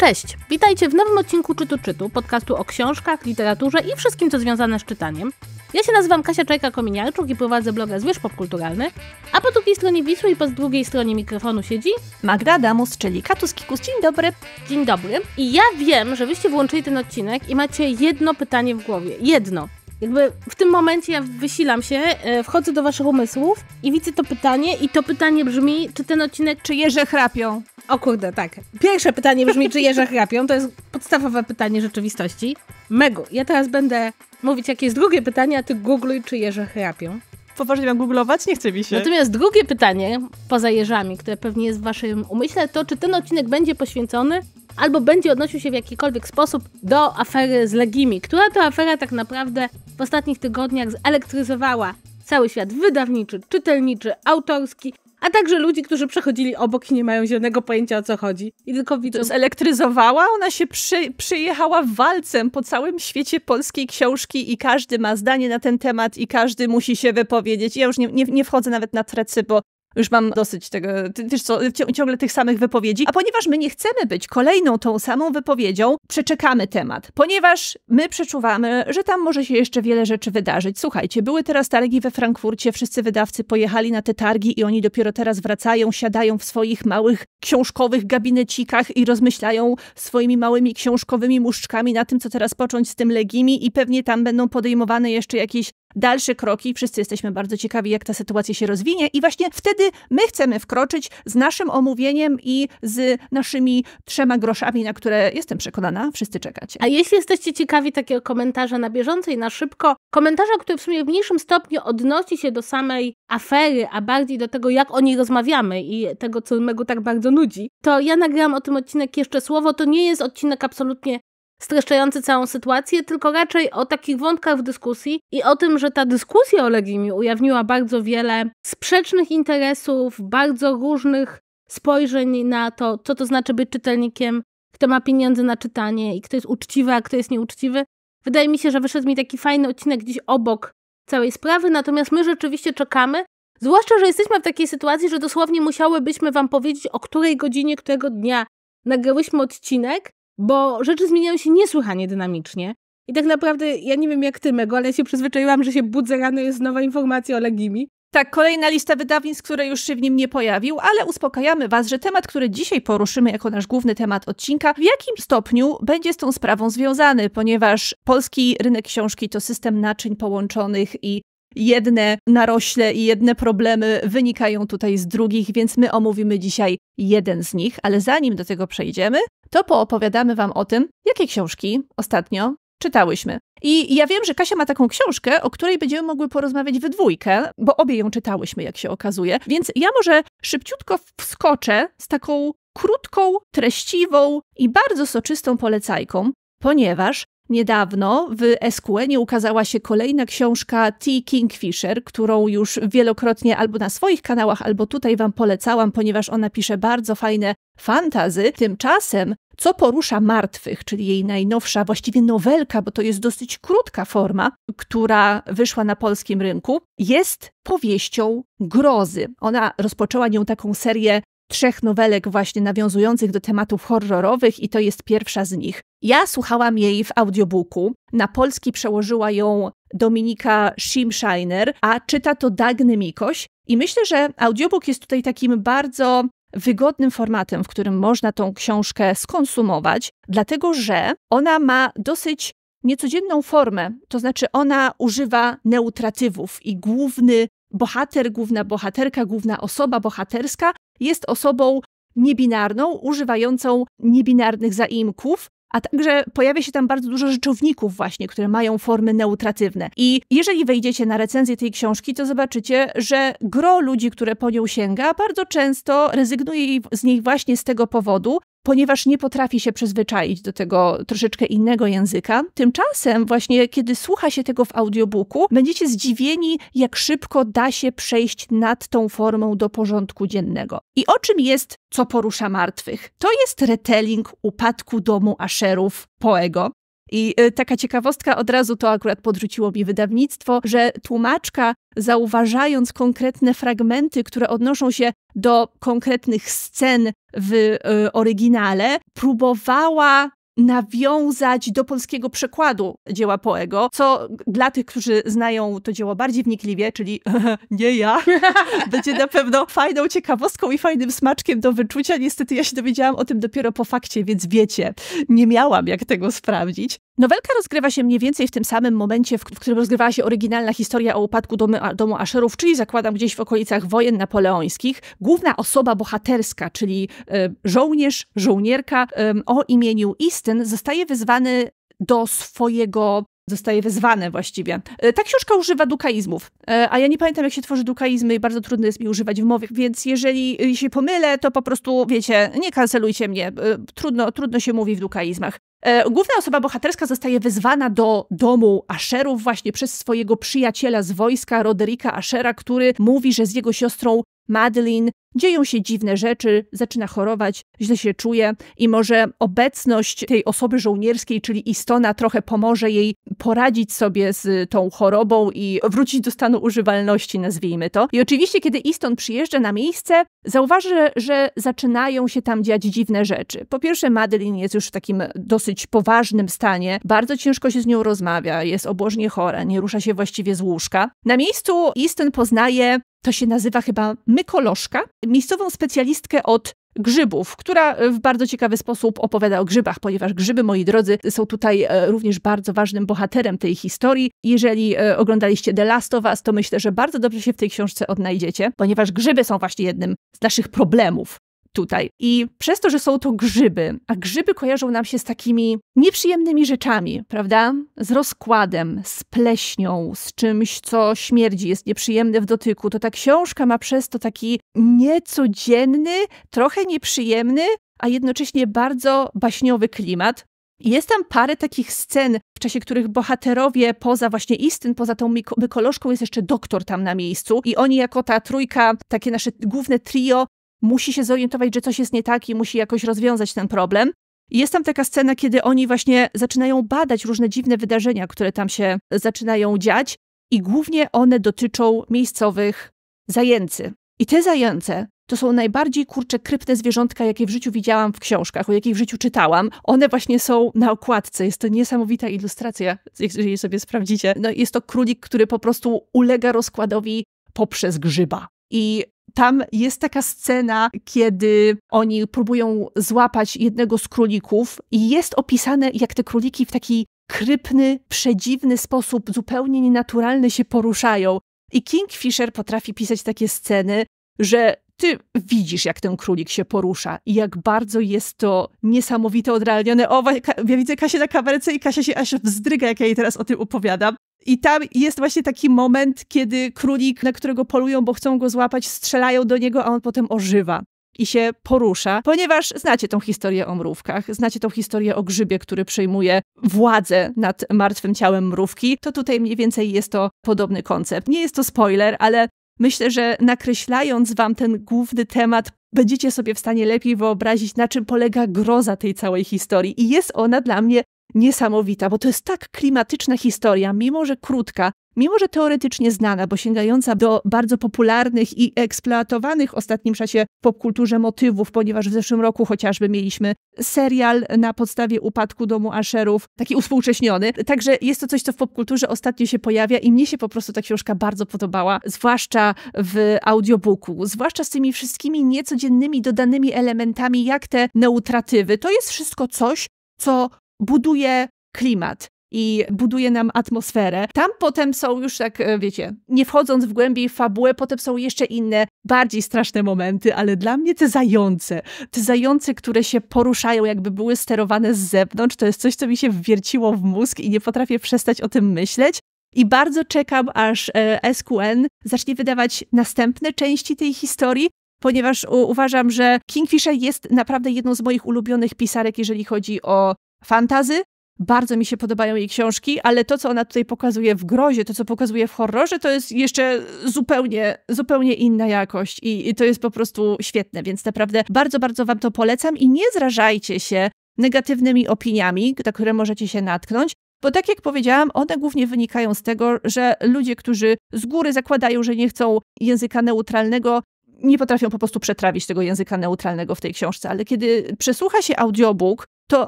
Cześć, witajcie w nowym odcinku Czytu Czytu, podcastu o książkach, literaturze i wszystkim, co związane z czytaniem. Ja się nazywam Kasia Czajka-Kominiarczuk i prowadzę bloga Zwierz Popkulturalny, a po drugiej stronie Wisły i po drugiej stronie mikrofonu siedzi... Magda Damus, czyli Katus Kikus. Dzień dobry. Dzień dobry. I ja wiem, że wyście włączyli ten odcinek i macie jedno pytanie w głowie. Jedno. Jakby w tym momencie ja wysilam się, e, wchodzę do waszych umysłów i widzę to pytanie i to pytanie brzmi, czy ten odcinek... Czy jeże chrapią? O kurde, tak. Pierwsze pytanie brzmi, czy jeże chrapią? To jest podstawowe pytanie rzeczywistości. Megu, ja teraz będę mówić, jakie jest drugie pytanie, a ty googluj, czy jeże chrapią. Poważnie mam googlować? Nie chce mi się. Natomiast drugie pytanie, poza jeżami, które pewnie jest w waszym umyśle, to czy ten odcinek będzie poświęcony albo będzie odnosił się w jakikolwiek sposób do afery z Legimi, która to afera tak naprawdę w ostatnich tygodniach zelektryzowała cały świat wydawniczy, czytelniczy, autorski a także ludzi, którzy przechodzili obok i nie mają zielonego pojęcia o co chodzi. I tylko widzą. To zelektryzowała, ona się przy, przyjechała walcem po całym świecie polskiej książki i każdy ma zdanie na ten temat i każdy musi się wypowiedzieć. Ja już nie, nie, nie wchodzę nawet na trecy, bo już mam dosyć tego, wiesz co, ciągle tych samych wypowiedzi. A ponieważ my nie chcemy być kolejną tą samą wypowiedzią, przeczekamy temat. Ponieważ my przeczuwamy, że tam może się jeszcze wiele rzeczy wydarzyć. Słuchajcie, były teraz targi we Frankfurcie, wszyscy wydawcy pojechali na te targi i oni dopiero teraz wracają, siadają w swoich małych książkowych gabinecikach i rozmyślają swoimi małymi książkowymi muszczkami na tym, co teraz począć z tym Legimi i pewnie tam będą podejmowane jeszcze jakieś dalsze kroki. Wszyscy jesteśmy bardzo ciekawi, jak ta sytuacja się rozwinie i właśnie wtedy my chcemy wkroczyć z naszym omówieniem i z naszymi trzema groszami, na które jestem przekonana, wszyscy czekacie. A jeśli jesteście ciekawi takiego komentarza na bieżąco i na szybko, komentarza, który w sumie w mniejszym stopniu odnosi się do samej afery, a bardziej do tego, jak o niej rozmawiamy i tego, co mego tak bardzo nudzi, to ja nagrałam o tym odcinek jeszcze słowo. To nie jest odcinek absolutnie streszczający całą sytuację, tylko raczej o takich wątkach w dyskusji i o tym, że ta dyskusja o Legimi ujawniła bardzo wiele sprzecznych interesów, bardzo różnych spojrzeń na to, co to znaczy być czytelnikiem, kto ma pieniądze na czytanie i kto jest uczciwy, a kto jest nieuczciwy. Wydaje mi się, że wyszedł mi taki fajny odcinek gdzieś obok całej sprawy, natomiast my rzeczywiście czekamy, zwłaszcza, że jesteśmy w takiej sytuacji, że dosłownie musiałybyśmy Wam powiedzieć, o której godzinie, którego dnia nagrałyśmy odcinek, bo rzeczy zmieniają się niesłychanie dynamicznie. I tak naprawdę, ja nie wiem jak ty, Mego, ale ja się przyzwyczaiłam, że się budzę rano jest nowa informacja o Legimi. Tak, kolejna lista wydawnictw, które już się w nim nie pojawił, ale uspokajamy Was, że temat, który dzisiaj poruszymy jako nasz główny temat odcinka, w jakim stopniu będzie z tą sprawą związany, ponieważ polski rynek książki to system naczyń połączonych i jedne narośle i jedne problemy wynikają tutaj z drugich, więc my omówimy dzisiaj jeden z nich, ale zanim do tego przejdziemy, to poopowiadamy Wam o tym, jakie książki ostatnio czytałyśmy. I ja wiem, że Kasia ma taką książkę, o której będziemy mogły porozmawiać we dwójkę, bo obie ją czytałyśmy, jak się okazuje. Więc ja może szybciutko wskoczę z taką krótką, treściwą i bardzo soczystą polecajką, ponieważ Niedawno w SQN e ukazała się kolejna książka T. Kingfisher, którą już wielokrotnie albo na swoich kanałach, albo tutaj Wam polecałam, ponieważ ona pisze bardzo fajne fantazy. Tymczasem co porusza martwych, czyli jej najnowsza, właściwie nowelka, bo to jest dosyć krótka forma, która wyszła na polskim rynku, jest powieścią grozy. Ona rozpoczęła nią taką serię trzech nowelek właśnie nawiązujących do tematów horrorowych i to jest pierwsza z nich. Ja słuchałam jej w audiobooku, na polski przełożyła ją Dominika Schimshiner, a czyta to Dagny Mikoś i myślę, że audiobook jest tutaj takim bardzo wygodnym formatem, w którym można tą książkę skonsumować, dlatego że ona ma dosyć niecodzienną formę, to znaczy ona używa neutratywów i główny bohater, główna bohaterka, główna osoba bohaterska jest osobą niebinarną, używającą niebinarnych zaimków, a także pojawia się tam bardzo dużo rzeczowników właśnie, które mają formy neutratywne. I jeżeli wejdziecie na recenzję tej książki, to zobaczycie, że gro ludzi, które po nią sięga, bardzo często rezygnuje z niej właśnie z tego powodu, ponieważ nie potrafi się przyzwyczaić do tego troszeczkę innego języka. Tymczasem, właśnie kiedy słucha się tego w audiobooku, będziecie zdziwieni, jak szybko da się przejść nad tą formą do porządku dziennego. I o czym jest Co porusza martwych? To jest retelling upadku domu Asherów Poego. I y, taka ciekawostka od razu to akurat podrzuciło mi wydawnictwo, że tłumaczka, zauważając konkretne fragmenty, które odnoszą się do konkretnych scen w y, oryginale, próbowała nawiązać do polskiego przekładu dzieła Poego, co dla tych, którzy znają to dzieło bardziej wnikliwie, czyli nie ja, będzie na pewno fajną ciekawostką i fajnym smaczkiem do wyczucia. Niestety ja się dowiedziałam o tym dopiero po fakcie, więc wiecie, nie miałam jak tego sprawdzić. Nowelka rozgrywa się mniej więcej w tym samym momencie, w którym rozgrywała się oryginalna historia o upadku domy, domu Asherów, czyli zakładam gdzieś w okolicach wojen napoleońskich. Główna osoba bohaterska, czyli e, żołnierz, żołnierka e, o imieniu Easton, zostaje wyzwany do swojego zostaje wezwane właściwie. E, ta książka używa dukaizmów, a ja nie pamiętam, jak się tworzy dukaizmy i bardzo trudno jest mi używać w mowie, więc jeżeli się pomylę, to po prostu, wiecie, nie kancelujcie mnie. Trudno, trudno się mówi w dukaizmach. E, główna osoba bohaterska zostaje wezwana do domu Asherów właśnie przez swojego przyjaciela z wojska, Roderika Ashera, który mówi, że z jego siostrą Madeline, dzieją się dziwne rzeczy, zaczyna chorować, źle się czuje i może obecność tej osoby żołnierskiej, czyli Istona, trochę pomoże jej poradzić sobie z tą chorobą i wrócić do stanu używalności, nazwijmy to. I oczywiście, kiedy Iston przyjeżdża na miejsce, zauważy, że zaczynają się tam dziać dziwne rzeczy. Po pierwsze, Madeline jest już w takim dosyć poważnym stanie, bardzo ciężko się z nią rozmawia, jest obłożnie chora, nie rusza się właściwie z łóżka. Na miejscu Iston poznaje to się nazywa chyba mykolożka, miejscową specjalistkę od grzybów, która e, w bardzo ciekawy sposób opowiada o grzybach, ponieważ grzyby, moi drodzy, są tutaj e, również bardzo ważnym bohaterem tej historii. Jeżeli e, oglądaliście The Last of Us, to myślę, że bardzo dobrze się w tej książce odnajdziecie, ponieważ grzyby są właśnie jednym z naszych problemów tutaj. I przez to, że są to grzyby, a grzyby kojarzą nam się z takimi nieprzyjemnymi rzeczami, prawda? Z rozkładem, z pleśnią, z czymś, co śmierdzi, jest nieprzyjemne w dotyku, to ta książka ma przez to taki niecodzienny, trochę nieprzyjemny, a jednocześnie bardzo baśniowy klimat. Jest tam parę takich scen, w czasie których bohaterowie, poza właśnie Istyn, poza tą mykolożką, jest jeszcze doktor tam na miejscu i oni jako ta trójka, takie nasze główne trio, musi się zorientować, że coś jest nie tak i musi jakoś rozwiązać ten problem. I jest tam taka scena, kiedy oni właśnie zaczynają badać różne dziwne wydarzenia, które tam się zaczynają dziać, i głównie one dotyczą miejscowych zajęcy. I te zajęce to są najbardziej kurcze krypne zwierzątka, jakie w życiu widziałam w książkach, o jakich w życiu czytałam. One właśnie są na okładce. Jest to niesamowita ilustracja, jeżeli sobie sprawdzicie. No, jest to królik, który po prostu ulega rozkładowi poprzez grzyba. I tam jest taka scena, kiedy oni próbują złapać jednego z królików i jest opisane, jak te króliki w taki krypny, przedziwny sposób, zupełnie nienaturalny się poruszają. I Kingfisher potrafi pisać takie sceny, że ty widzisz, jak ten królik się porusza i jak bardzo jest to niesamowite, odrealnione. O, ja widzę Kasię na kamerce i Kasia się aż wzdryga, jak ja jej teraz o tym opowiadam. I tam jest właśnie taki moment, kiedy królik, na którego polują, bo chcą go złapać, strzelają do niego, a on potem ożywa i się porusza, ponieważ znacie tą historię o mrówkach, znacie tą historię o grzybie, który przejmuje władzę nad martwym ciałem mrówki, to tutaj mniej więcej jest to podobny koncept. Nie jest to spoiler, ale myślę, że nakreślając wam ten główny temat, będziecie sobie w stanie lepiej wyobrazić, na czym polega groza tej całej historii. I jest ona dla mnie niesamowita, bo to jest tak klimatyczna historia, mimo że krótka, mimo że teoretycznie znana, bo sięgająca do bardzo popularnych i eksploatowanych w ostatnim czasie popkulturze motywów, ponieważ w zeszłym roku chociażby mieliśmy serial na podstawie upadku domu Asherów, taki uspółcześniony. Także jest to coś, co w popkulturze ostatnio się pojawia i mnie się po prostu ta książka bardzo podobała, zwłaszcza w audiobooku, zwłaszcza z tymi wszystkimi niecodziennymi dodanymi elementami, jak te neutratywy. To jest wszystko coś, co buduje klimat i buduje nam atmosferę. Tam potem są już tak, wiecie, nie wchodząc w głębiej fabułę, potem są jeszcze inne, bardziej straszne momenty, ale dla mnie te zające, te zające, które się poruszają, jakby były sterowane z zewnątrz, to jest coś, co mi się wwierciło w mózg i nie potrafię przestać o tym myśleć. I bardzo czekam, aż e, SQN zacznie wydawać następne części tej historii, ponieważ uważam, że Kingfisher jest naprawdę jedną z moich ulubionych pisarek, jeżeli chodzi o fantazy. Bardzo mi się podobają jej książki, ale to, co ona tutaj pokazuje w grozie, to, co pokazuje w horrorze, to jest jeszcze zupełnie, zupełnie inna jakość i, i to jest po prostu świetne, więc naprawdę bardzo, bardzo wam to polecam i nie zrażajcie się negatywnymi opiniami, na które możecie się natknąć, bo tak jak powiedziałam, one głównie wynikają z tego, że ludzie, którzy z góry zakładają, że nie chcą języka neutralnego, nie potrafią po prostu przetrawić tego języka neutralnego w tej książce, ale kiedy przesłucha się audiobook, to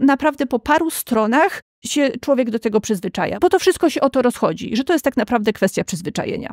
naprawdę po paru stronach się człowiek do tego przyzwyczaja, bo to wszystko się o to rozchodzi, że to jest tak naprawdę kwestia przyzwyczajenia.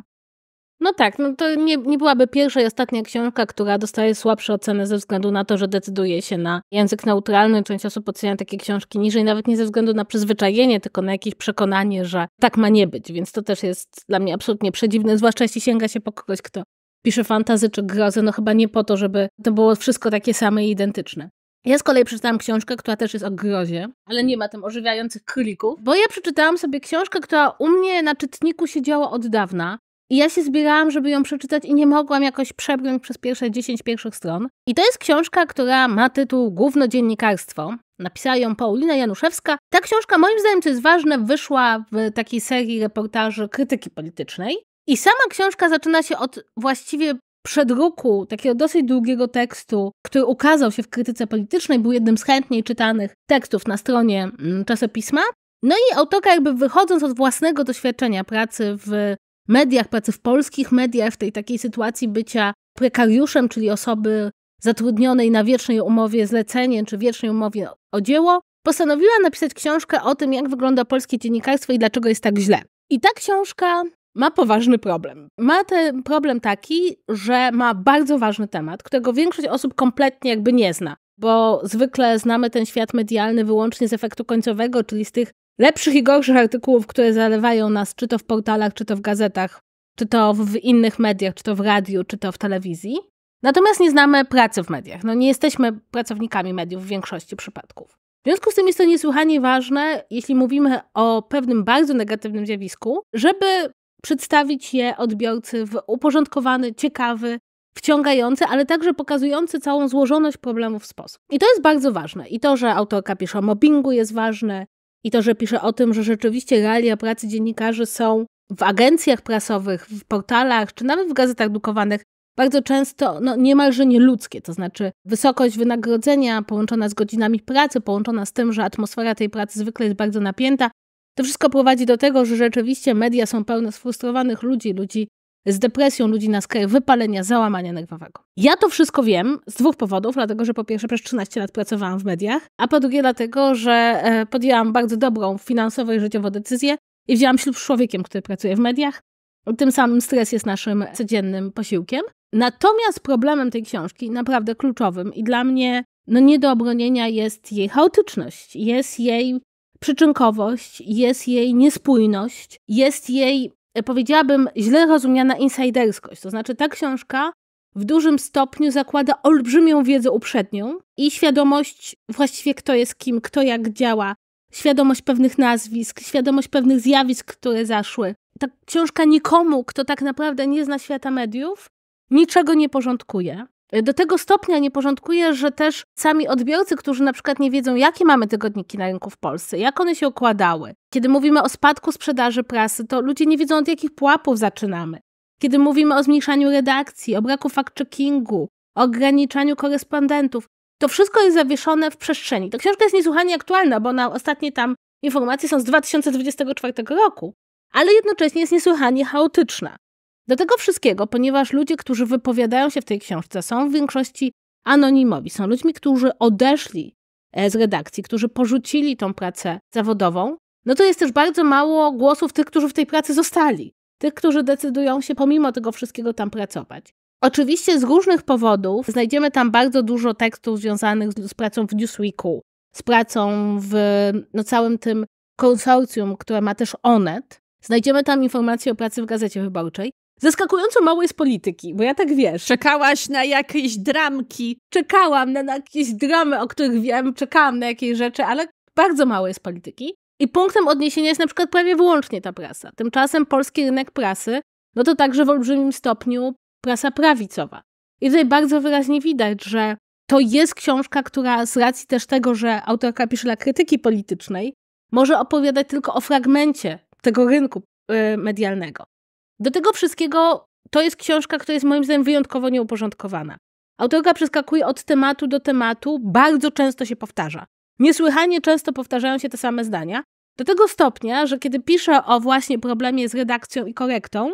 No tak, no to nie, nie byłaby pierwsza i ostatnia książka, która dostaje słabsze oceny ze względu na to, że decyduje się na język neutralny. Część osób ocenia takie książki niżej, nawet nie ze względu na przyzwyczajenie, tylko na jakieś przekonanie, że tak ma nie być. Więc to też jest dla mnie absolutnie przedziwne, zwłaszcza jeśli sięga się po kogoś, kto pisze fantazy czy grozę, no chyba nie po to, żeby to było wszystko takie same i identyczne. Ja z kolei przeczytałam książkę, która też jest o grozie, ale nie ma tam ożywiających królików, bo ja przeczytałam sobie książkę, która u mnie na czytniku siedziała od dawna. I ja się zbierałam, żeby ją przeczytać i nie mogłam jakoś przebrnąć przez pierwsze 10 pierwszych stron. I to jest książka, która ma tytuł Główno dziennikarstwo. Napisała ją Paulina Januszewska. Ta książka, moim zdaniem, co jest ważne, wyszła w takiej serii reportaży krytyki politycznej. I sama książka zaczyna się od właściwie przedruku takiego dosyć długiego tekstu, który ukazał się w krytyce politycznej, był jednym z chętniej czytanych tekstów na stronie mm, czasopisma. No i autorka jakby wychodząc od własnego doświadczenia pracy w mediach, pracy w polskich mediach, w tej takiej sytuacji bycia prekariuszem, czyli osoby zatrudnionej na wiecznej umowie zlecenie czy wiecznej umowie o dzieło, postanowiła napisać książkę o tym, jak wygląda polskie dziennikarstwo i dlaczego jest tak źle. I ta książka ma poważny problem. Ma ten problem taki, że ma bardzo ważny temat, którego większość osób kompletnie jakby nie zna, bo zwykle znamy ten świat medialny wyłącznie z efektu końcowego, czyli z tych lepszych i gorszych artykułów, które zalewają nas czy to w portalach, czy to w gazetach, czy to w innych mediach, czy to w radiu, czy to w telewizji. Natomiast nie znamy pracy w mediach. No nie jesteśmy pracownikami mediów w większości przypadków. W związku z tym jest to niesłychanie ważne, jeśli mówimy o pewnym bardzo negatywnym zjawisku, żeby przedstawić je odbiorcy w uporządkowany, ciekawy, wciągający, ale także pokazujący całą złożoność problemów sposób. I to jest bardzo ważne. I to, że autorka pisze o mobbingu jest ważne, i to, że pisze o tym, że rzeczywiście realia pracy dziennikarzy są w agencjach prasowych, w portalach, czy nawet w gazetach drukowanych bardzo często no, niemalże nieludzkie. To znaczy wysokość wynagrodzenia połączona z godzinami pracy, połączona z tym, że atmosfera tej pracy zwykle jest bardzo napięta, to wszystko prowadzi do tego, że rzeczywiście media są pełne sfrustrowanych ludzi, ludzi z depresją, ludzi na skraju wypalenia, załamania nerwowego. Ja to wszystko wiem z dwóch powodów, dlatego że po pierwsze przez 13 lat pracowałam w mediach, a po drugie dlatego, że e, podjęłam bardzo dobrą finansowo i życiowo decyzję i wzięłam ślub z człowiekiem, który pracuje w mediach. Tym samym stres jest naszym codziennym posiłkiem. Natomiast problemem tej książki, naprawdę kluczowym i dla mnie no nie do obronienia jest jej chaotyczność, jest jej przyczynkowość, jest jej niespójność, jest jej, e, powiedziałabym, źle rozumiana insiderskość. To znaczy, ta książka w dużym stopniu zakłada olbrzymią wiedzę uprzednią i świadomość właściwie kto jest kim, kto jak działa, świadomość pewnych nazwisk, świadomość pewnych zjawisk, które zaszły. Ta książka nikomu, kto tak naprawdę nie zna świata mediów, niczego nie porządkuje. Do tego stopnia nie porządkuje, że też sami odbiorcy, którzy na przykład nie wiedzą, jakie mamy tygodniki na rynku w Polsce, jak one się układały. Kiedy mówimy o spadku sprzedaży prasy, to ludzie nie wiedzą, od jakich pułapów zaczynamy. Kiedy mówimy o zmniejszaniu redakcji, o braku fact-checkingu, o ograniczaniu korespondentów, to wszystko jest zawieszone w przestrzeni. Ta książka jest niesłychanie aktualna, bo na ostatnie tam informacje są z 2024 roku, ale jednocześnie jest niesłychanie chaotyczna. Do tego wszystkiego, ponieważ ludzie, którzy wypowiadają się w tej książce, są w większości anonimowi, są ludźmi, którzy odeszli e, z redakcji, którzy porzucili tą pracę zawodową, no to jest też bardzo mało głosów tych, którzy w tej pracy zostali, tych, którzy decydują się pomimo tego wszystkiego tam pracować. Oczywiście z różnych powodów znajdziemy tam bardzo dużo tekstów związanych z, z pracą w Newsweeku, z pracą w no, całym tym konsorcjum, które ma też Onet. Znajdziemy tam informacje o pracy w Gazecie Wyborczej, Zaskakująco mało jest polityki, bo ja tak wiesz. Czekałaś na jakieś dramki. Czekałam na, na jakieś dramy, o których wiem, czekałam na jakieś rzeczy, ale bardzo mało jest polityki. I punktem odniesienia jest na przykład prawie wyłącznie ta prasa. Tymczasem polski rynek prasy, no to także w olbrzymim stopniu prasa prawicowa. I tutaj bardzo wyraźnie widać, że to jest książka, która z racji też tego, że autorka pisze dla krytyki politycznej, może opowiadać tylko o fragmencie tego rynku y, medialnego. Do tego wszystkiego to jest książka, która jest moim zdaniem wyjątkowo nieuporządkowana. Autorka przeskakuje od tematu do tematu, bardzo często się powtarza. Niesłychanie często powtarzają się te same zdania, do tego stopnia, że kiedy piszę o właśnie problemie z redakcją i korektą,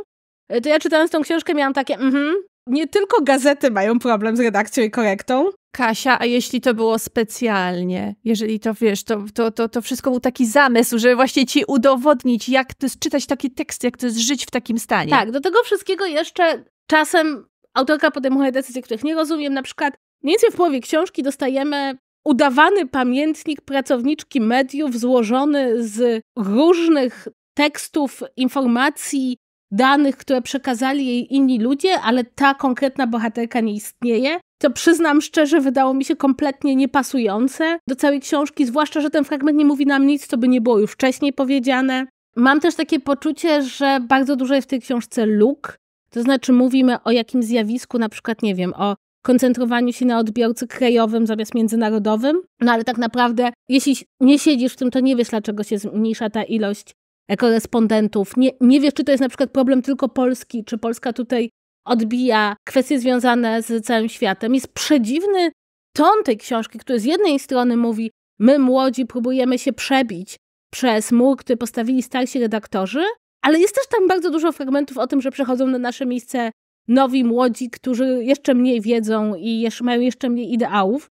e, to ja czytając tą książkę miałam takie, mhm, nie tylko gazety mają problem z redakcją i korektą, Kasia, a jeśli to było specjalnie, jeżeli to wiesz, to, to, to, to wszystko był taki zamysł, żeby właśnie ci udowodnić, jak to jest czytać taki tekst, jak to jest żyć w takim stanie. Tak, do tego wszystkiego jeszcze czasem autorka podejmuje decyzje, których nie rozumiem. Na przykład mniej więcej w połowie książki dostajemy udawany pamiętnik pracowniczki mediów złożony z różnych tekstów, informacji, danych, które przekazali jej inni ludzie, ale ta konkretna bohaterka nie istnieje co przyznam szczerze, wydało mi się kompletnie niepasujące do całej książki, zwłaszcza, że ten fragment nie mówi nam nic, co by nie było już wcześniej powiedziane. Mam też takie poczucie, że bardzo dużo jest w tej książce luk, to znaczy mówimy o jakimś zjawisku, na przykład, nie wiem, o koncentrowaniu się na odbiorcy krajowym zamiast międzynarodowym, no ale tak naprawdę, jeśli nie siedzisz w tym, to nie wiesz, dlaczego się zmniejsza ta ilość e, korespondentów. Nie, nie wiesz, czy to jest na przykład problem tylko Polski, czy Polska tutaj odbija kwestie związane z całym światem. Jest przedziwny ton tej książki, który z jednej strony mówi, my młodzi próbujemy się przebić przez mur, który postawili starsi redaktorzy, ale jest też tam bardzo dużo fragmentów o tym, że przechodzą na nasze miejsce nowi młodzi, którzy jeszcze mniej wiedzą i jeszcze, mają jeszcze mniej ideałów.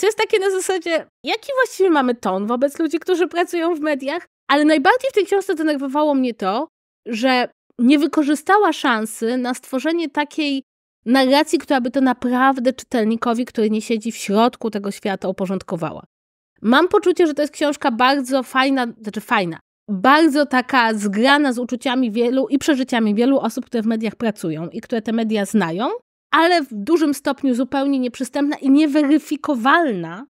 Co jest takie na zasadzie, jaki właściwie mamy ton wobec ludzi, którzy pracują w mediach? Ale najbardziej w tej książce denerwowało mnie to, że nie wykorzystała szansy na stworzenie takiej narracji, która by to naprawdę czytelnikowi, który nie siedzi w środku tego świata, uporządkowała. Mam poczucie, że to jest książka bardzo fajna, znaczy fajna, bardzo taka zgrana z uczuciami wielu i przeżyciami wielu osób, które w mediach pracują i które te media znają, ale w dużym stopniu zupełnie nieprzystępna i nieweryfikowalna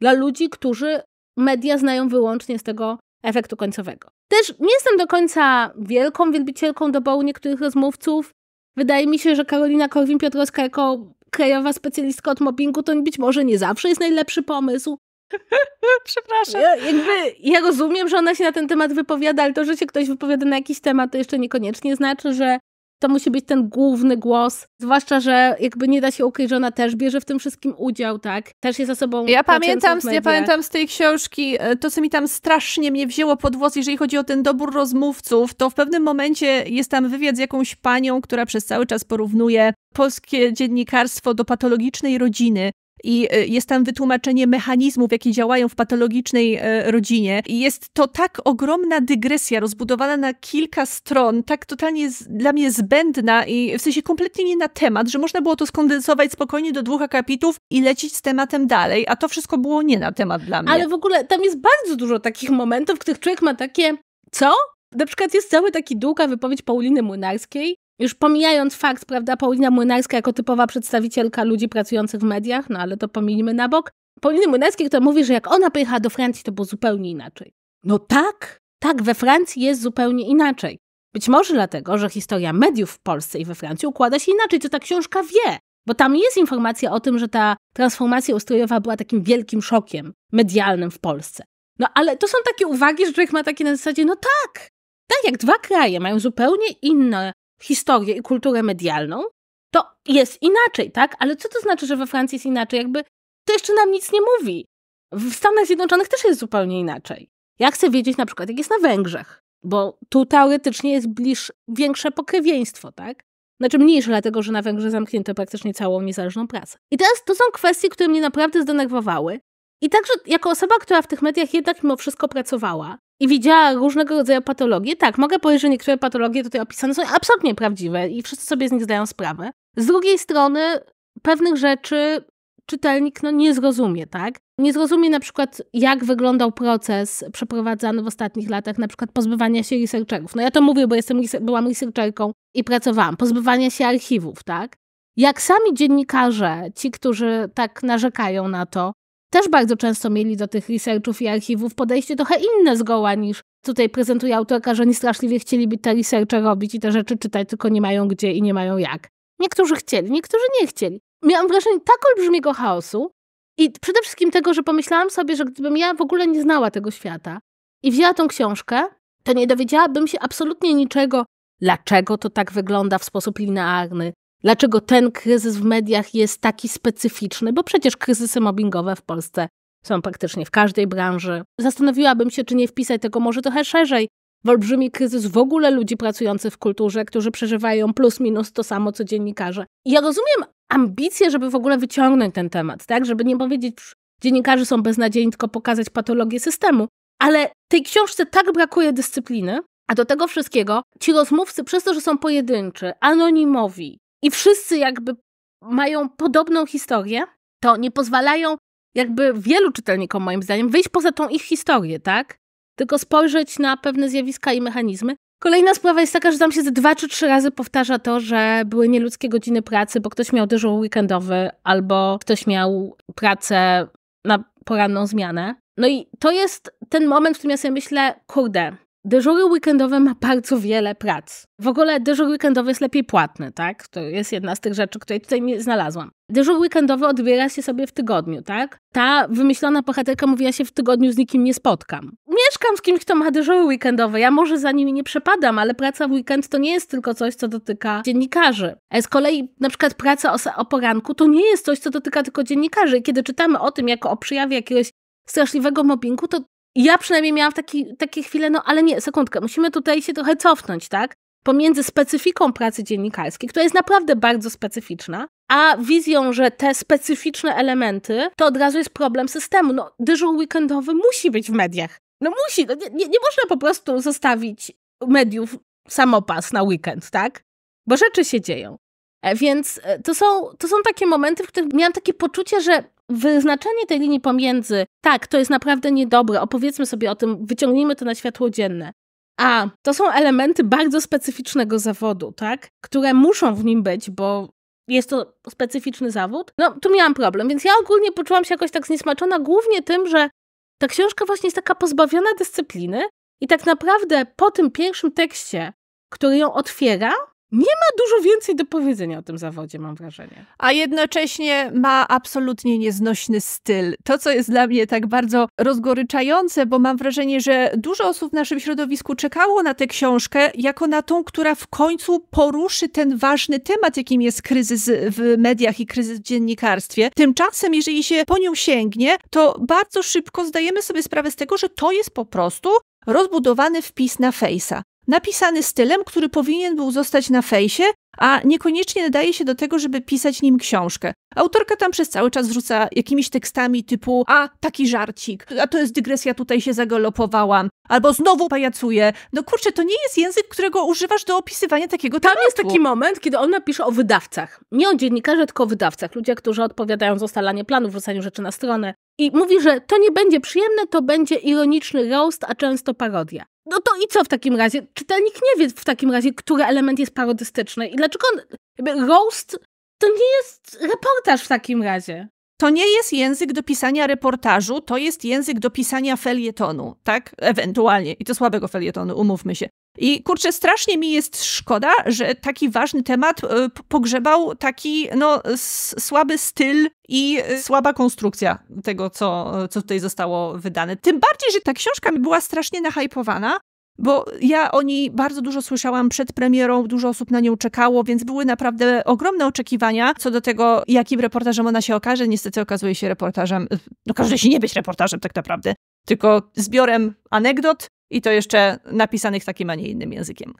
dla ludzi, którzy media znają wyłącznie z tego efektu końcowego. Też nie jestem do końca wielką wielbicielką doboru niektórych rozmówców. Wydaje mi się, że Karolina Korwin-Piotrowska jako krajowa specjalistka od mobbingu to być może nie zawsze jest najlepszy pomysł. Przepraszam. Ja, jakby, ja rozumiem, że ona się na ten temat wypowiada, ale to, że się ktoś wypowiada na jakiś temat, to jeszcze niekoniecznie znaczy, że to musi być ten główny głos. Zwłaszcza, że jakby nie da się ukryć, że ona też bierze w tym wszystkim udział, tak? Też jest osobą. Ja pamiętam, ja pamiętam z tej książki e, to, co mi tam strasznie mnie wzięło pod włos, jeżeli chodzi o ten dobór rozmówców, to w pewnym momencie jest tam wywiad z jakąś panią, która przez cały czas porównuje polskie dziennikarstwo do patologicznej rodziny i e, jest tam wytłumaczenie mechanizmów, jakie działają w patologicznej e, rodzinie. I jest to tak ogromna dygresja, rozbudowana na kilka stron, tak totalnie dla mnie zbędna i w sensie kompletnie nie na temat, że można było to skondensować spokojnie do dwóch akapitów i lecić z tematem dalej, a to wszystko było nie na temat dla mnie. Ale w ogóle tam jest bardzo dużo takich momentów, w których człowiek ma takie co? Na przykład jest cały taki długa wypowiedź Pauliny Młynarskiej, już pomijając fakt, prawda, Paulina Młynarska jako typowa przedstawicielka ludzi pracujących w mediach, no ale to pomijmy na bok. Pauliny Młynarskiej, która mówi, że jak ona pojechała do Francji, to było zupełnie inaczej. No tak, tak, we Francji jest zupełnie inaczej. Być może dlatego, że historia mediów w Polsce i we Francji układa się inaczej, co ta książka wie. Bo tam jest informacja o tym, że ta transformacja ustrojowa była takim wielkim szokiem medialnym w Polsce. No ale to są takie uwagi, że człowiek ma takie na zasadzie, no tak, tak jak dwa kraje mają zupełnie inne historię i kulturę medialną, to jest inaczej, tak? Ale co to znaczy, że we Francji jest inaczej? Jakby to jeszcze nam nic nie mówi. W Stanach Zjednoczonych też jest zupełnie inaczej. Ja chcę wiedzieć na przykład, jak jest na Węgrzech, bo tu teoretycznie jest bliż, większe pokrewieństwo, tak? Znaczy mniejsze, dlatego że na Węgrzech zamknięto praktycznie całą niezależną prasę. I teraz to są kwestie, które mnie naprawdę zdenerwowały. I także jako osoba, która w tych mediach jednak mimo wszystko pracowała, i widziała różnego rodzaju patologie. Tak, mogę powiedzieć, że niektóre patologie tutaj opisane są absolutnie prawdziwe i wszyscy sobie z nich zdają sprawę. Z drugiej strony pewnych rzeczy czytelnik no, nie zrozumie, tak? Nie zrozumie na przykład, jak wyglądał proces przeprowadzany w ostatnich latach, na przykład pozbywania się researcherów. No ja to mówię, bo jestem, byłam researcherką i pracowałam. Pozbywania się archiwów, tak? Jak sami dziennikarze, ci, którzy tak narzekają na to, też bardzo często mieli do tych researchów i archiwów podejście trochę inne zgoła niż tutaj prezentuje autorka, że oni straszliwie chcieliby te researche robić i te rzeczy czytać, tylko nie mają gdzie i nie mają jak. Niektórzy chcieli, niektórzy nie chcieli. Miałam wrażenie tak olbrzymiego chaosu i przede wszystkim tego, że pomyślałam sobie, że gdybym ja w ogóle nie znała tego świata i wzięła tą książkę, to nie dowiedziałabym się absolutnie niczego, dlaczego to tak wygląda w sposób linearny, Dlaczego ten kryzys w mediach jest taki specyficzny? Bo przecież kryzysy mobbingowe w Polsce są praktycznie w każdej branży. Zastanowiłabym się, czy nie wpisać tego może trochę szerzej w olbrzymi kryzys w ogóle ludzi pracujących w kulturze, którzy przeżywają plus minus to samo co dziennikarze. I ja rozumiem ambicje, żeby w ogóle wyciągnąć ten temat, tak? Żeby nie powiedzieć, że dziennikarze są beznadziejni, tylko pokazać patologię systemu. Ale tej książce tak brakuje dyscypliny, a do tego wszystkiego ci rozmówcy, przez to, że są pojedynczy, anonimowi, i wszyscy jakby mają podobną historię, to nie pozwalają jakby wielu czytelnikom, moim zdaniem, wyjść poza tą ich historię, tak? Tylko spojrzeć na pewne zjawiska i mechanizmy. Kolejna sprawa jest taka, że tam się ze dwa czy trzy razy powtarza to, że były nieludzkie godziny pracy, bo ktoś miał dyżur weekendowy albo ktoś miał pracę na poranną zmianę. No i to jest ten moment, w którym ja sobie myślę, kurde, dyżury weekendowe ma bardzo wiele prac. W ogóle dyżur weekendowy jest lepiej płatny, tak? To jest jedna z tych rzeczy, której tutaj nie znalazłam. Dyżur weekendowy odbiera się sobie w tygodniu, tak? Ta wymyślona bohaterka mówiła się w tygodniu z nikim nie spotkam. Mieszkam z kimś, kto ma dyżury weekendowe. Ja może za nimi nie przepadam, ale praca w weekend to nie jest tylko coś, co dotyka dziennikarzy. E, z kolei na przykład praca o, o poranku to nie jest coś, co dotyka tylko dziennikarzy. I kiedy czytamy o tym jako o przejawie jakiegoś straszliwego mobbingu, to ja przynajmniej miałam taki, takie chwile, no ale nie, sekundkę, musimy tutaj się trochę cofnąć, tak? Pomiędzy specyfiką pracy dziennikarskiej, która jest naprawdę bardzo specyficzna, a wizją, że te specyficzne elementy to od razu jest problem systemu. No, dyżur weekendowy musi być w mediach. No musi, no, nie, nie, nie można po prostu zostawić mediów samopas na weekend, tak? Bo rzeczy się dzieją. E, więc e, to są, to są takie momenty, w których miałam takie poczucie, że wyznaczenie tej linii pomiędzy, tak, to jest naprawdę niedobre, opowiedzmy sobie o tym, wyciągnijmy to na światło dzienne, a to są elementy bardzo specyficznego zawodu, tak, które muszą w nim być, bo jest to specyficzny zawód. No, tu miałam problem, więc ja ogólnie poczułam się jakoś tak zniesmaczona, głównie tym, że ta książka właśnie jest taka pozbawiona dyscypliny i tak naprawdę po tym pierwszym tekście, który ją otwiera, nie ma dużo więcej do powiedzenia o tym zawodzie, mam wrażenie. A jednocześnie ma absolutnie nieznośny styl. To, co jest dla mnie tak bardzo rozgoryczające, bo mam wrażenie, że dużo osób w naszym środowisku czekało na tę książkę, jako na tą, która w końcu poruszy ten ważny temat, jakim jest kryzys w mediach i kryzys w dziennikarstwie. Tymczasem, jeżeli się po nią sięgnie, to bardzo szybko zdajemy sobie sprawę z tego, że to jest po prostu rozbudowany wpis na Face'a napisany stylem, który powinien był zostać na fejsie, a niekoniecznie nadaje się do tego, żeby pisać nim książkę. Autorka tam przez cały czas wrzuca jakimiś tekstami typu a, taki żarcik, a to jest dygresja, tutaj się zagalopowałam, albo znowu pajacuję. No kurczę, to nie jest język, którego używasz do opisywania takiego Tam jest taki moment, kiedy ona pisze o wydawcach. Nie o dziennikarzach, tylko o wydawcach. Ludzie, którzy odpowiadają za ustalanie planu, wrzucaniu rzeczy na stronę. I mówi, że to nie będzie przyjemne, to będzie ironiczny roast, a często parodia. No to i co w takim razie? Czytelnik nie wie w takim razie, który element jest parodystyczny i dlaczego on, roast to nie jest reportaż w takim razie. To nie jest język do pisania reportażu, to jest język do pisania felietonu, tak? Ewentualnie. I to słabego felietonu, umówmy się. I kurczę, strasznie mi jest szkoda, że taki ważny temat e, pogrzebał taki no, słaby styl i e, słaba konstrukcja tego, co, e, co tutaj zostało wydane. Tym bardziej, że ta książka była strasznie nahypowana bo ja o niej bardzo dużo słyszałam przed premierą, dużo osób na nią czekało, więc były naprawdę ogromne oczekiwania co do tego, jakim reportażem ona się okaże. Niestety okazuje się reportażem, y, okazuje się nie być reportażem tak naprawdę, tylko zbiorem anegdot i to jeszcze napisanych takim, a nie innym językiem.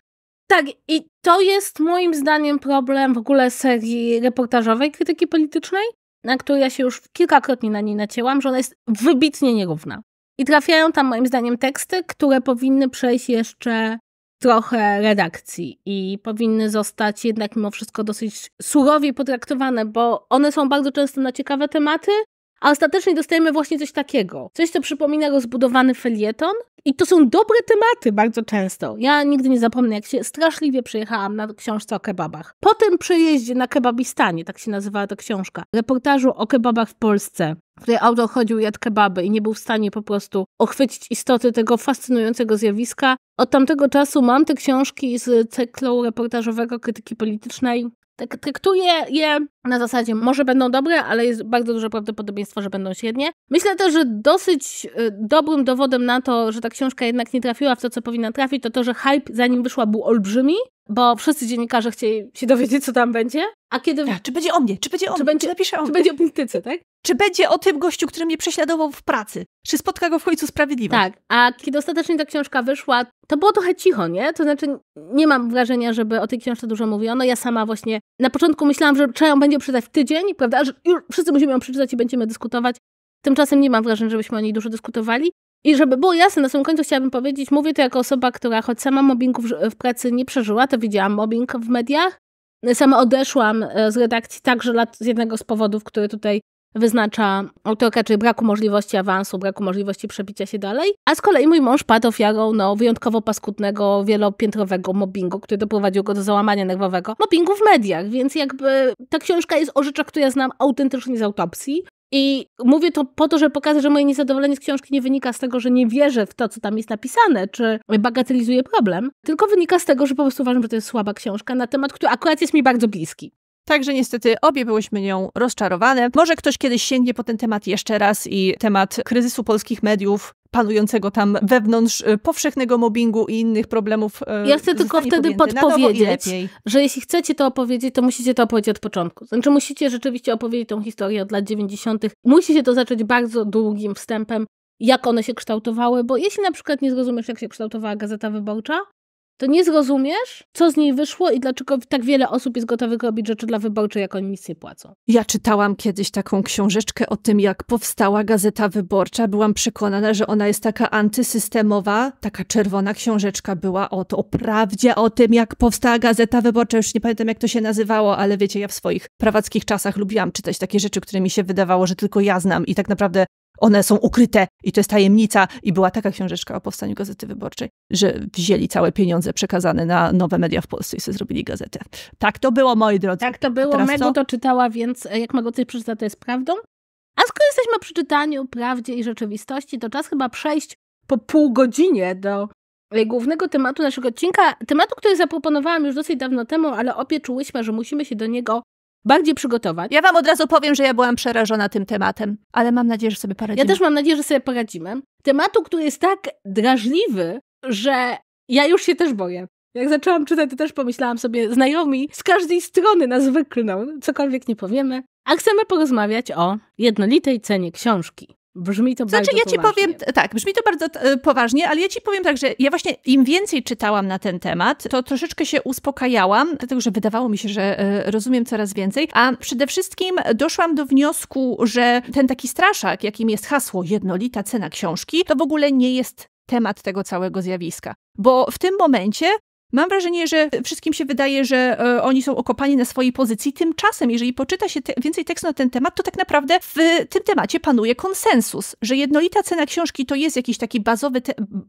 Tak, i to jest moim zdaniem problem w ogóle serii reportażowej krytyki politycznej, na której ja się już kilkakrotnie na niej nacięłam, że ona jest wybitnie nierówna. I trafiają tam moim zdaniem teksty, które powinny przejść jeszcze trochę redakcji i powinny zostać jednak mimo wszystko dosyć surowie potraktowane, bo one są bardzo często na ciekawe tematy, a ostatecznie dostajemy właśnie coś takiego. Coś, co przypomina rozbudowany felieton. I to są dobre tematy bardzo często. Ja nigdy nie zapomnę, jak się straszliwie przejechałam na książce o kebabach. Po tym przejeździe na kebabistanie, tak się nazywała ta książka, reportażu o kebabach w Polsce, w której autor chodził, jadł kebaby i nie był w stanie po prostu ochwycić istoty tego fascynującego zjawiska. Od tamtego czasu mam te książki z cyklu reportażowego krytyki politycznej tak, traktuję je na zasadzie, może będą dobre, ale jest bardzo duże prawdopodobieństwo, że będą średnie. Myślę też, że dosyć y, dobrym dowodem na to, że ta książka jednak nie trafiła w to, co powinna trafić, to to, że hype zanim wyszła był olbrzymi, bo wszyscy dziennikarze chcieli się dowiedzieć, co tam będzie. A kiedy. A, czy będzie o mnie? Czy będzie o czy mnie? Będzie, czy będzie o czy mnie? będzie o polityce, tak? czy będzie o tym gościu, który mnie prześladował w pracy? Czy spotka go w końcu sprawiedliwość? Tak, a kiedy ostatecznie ta książka wyszła, to było trochę cicho, nie? To znaczy, nie mam wrażenia, żeby o tej książce dużo mówiono. Ja sama właśnie na początku myślałam, że trzeba ją będzie przeczytać w tydzień, prawda? Że już wszyscy musimy ją przeczytać i będziemy dyskutować. Tymczasem nie mam wrażenia, żebyśmy o niej dużo dyskutowali. I żeby było jasne, na samym końcu chciałabym powiedzieć, mówię to jako osoba, która choć sama mobbingu w, pracy nie przeżyła, to widziałam mobbing w mediach. Sama odeszłam e, z redakcji także lat, z jednego z powodów, które tutaj wyznacza autorka, czyli braku możliwości awansu, braku możliwości przebicia się dalej. A z kolei mój mąż padł ofiarą no, wyjątkowo paskudnego, wielopiętrowego mobbingu, który doprowadził go do załamania nerwowego. Mobbingu w mediach, więc jakby ta książka jest o rzeczach, które ja znam autentycznie z autopsji. I mówię to po to, żeby pokazać, że moje niezadowolenie z książki nie wynika z tego, że nie wierzę w to, co tam jest napisane, czy bagatelizuję problem, tylko wynika z tego, że po prostu uważam, że to jest słaba książka na temat, który akurat jest mi bardzo bliski. Także niestety obie byłyśmy nią rozczarowane. Może ktoś kiedyś sięgnie po ten temat jeszcze raz i temat kryzysu polskich mediów panującego tam wewnątrz y, powszechnego mobbingu i innych problemów. Y, ja chcę tylko wtedy podpowiedzieć, że jeśli chcecie to opowiedzieć, to musicie to opowiedzieć od początku. Znaczy musicie rzeczywiście opowiedzieć tą historię od lat 90. Musicie się to zacząć bardzo długim wstępem, jak one się kształtowały, bo jeśli na przykład nie zrozumiesz, jak się kształtowała Gazeta Wyborcza, to nie zrozumiesz, co z niej wyszło i dlaczego tak wiele osób jest gotowych robić rzeczy dla wyborczej, jak oni nic nie płacą. Ja czytałam kiedyś taką książeczkę o tym, jak powstała Gazeta Wyborcza. Byłam przekonana, że ona jest taka antysystemowa. Taka czerwona książeczka była o to, o prawdzie, o tym, jak powstała Gazeta Wyborcza. Już nie pamiętam, jak to się nazywało, ale wiecie, ja w swoich prawackich czasach lubiłam czytać takie rzeczy, które mi się wydawało, że tylko ja znam i tak naprawdę one są ukryte i to jest tajemnica. I była taka książeczka o powstaniu Gazety Wyborczej, że wzięli całe pieniądze przekazane na nowe media w Polsce i sobie zrobili gazetę. Tak to było, moi drodzy. Tak to było. Mego to czytała, więc e, jak Mego coś przeczyta, to jest prawdą. A skoro jesteśmy przy czytaniu, prawdzie i rzeczywistości, to czas chyba przejść po pół godzinie do e, głównego tematu naszego odcinka. Tematu, który zaproponowałam już dosyć dawno temu, ale obie czułyśmy, że musimy się do niego bardziej przygotować. Ja Wam od razu powiem, że ja byłam przerażona tym tematem, ale mam nadzieję, że sobie poradzimy. Ja też mam nadzieję, że sobie poradzimy. Tematu, który jest tak drażliwy, że ja już się też boję. Jak zaczęłam czytać, to też pomyślałam sobie, znajomi z każdej strony nas wykną, cokolwiek nie powiemy. A chcemy porozmawiać o jednolitej cenie książki. Brzmi to znaczy, bardzo ja ci poważnie. powiem, tak, brzmi to bardzo e, poważnie, ale ja ci powiem tak, że ja właśnie im więcej czytałam na ten temat, to troszeczkę się uspokajałam, dlatego że wydawało mi się, że e, rozumiem coraz więcej, a przede wszystkim doszłam do wniosku, że ten taki straszak, jakim jest hasło jednolita cena książki, to w ogóle nie jest temat tego całego zjawiska. Bo w tym momencie Mam wrażenie, że wszystkim się wydaje, że e, oni są okopani na swojej pozycji. Tymczasem, jeżeli poczyta się te więcej tekstu na ten temat, to tak naprawdę w tym temacie panuje konsensus, że jednolita cena książki to jest jakiś taki bazowy,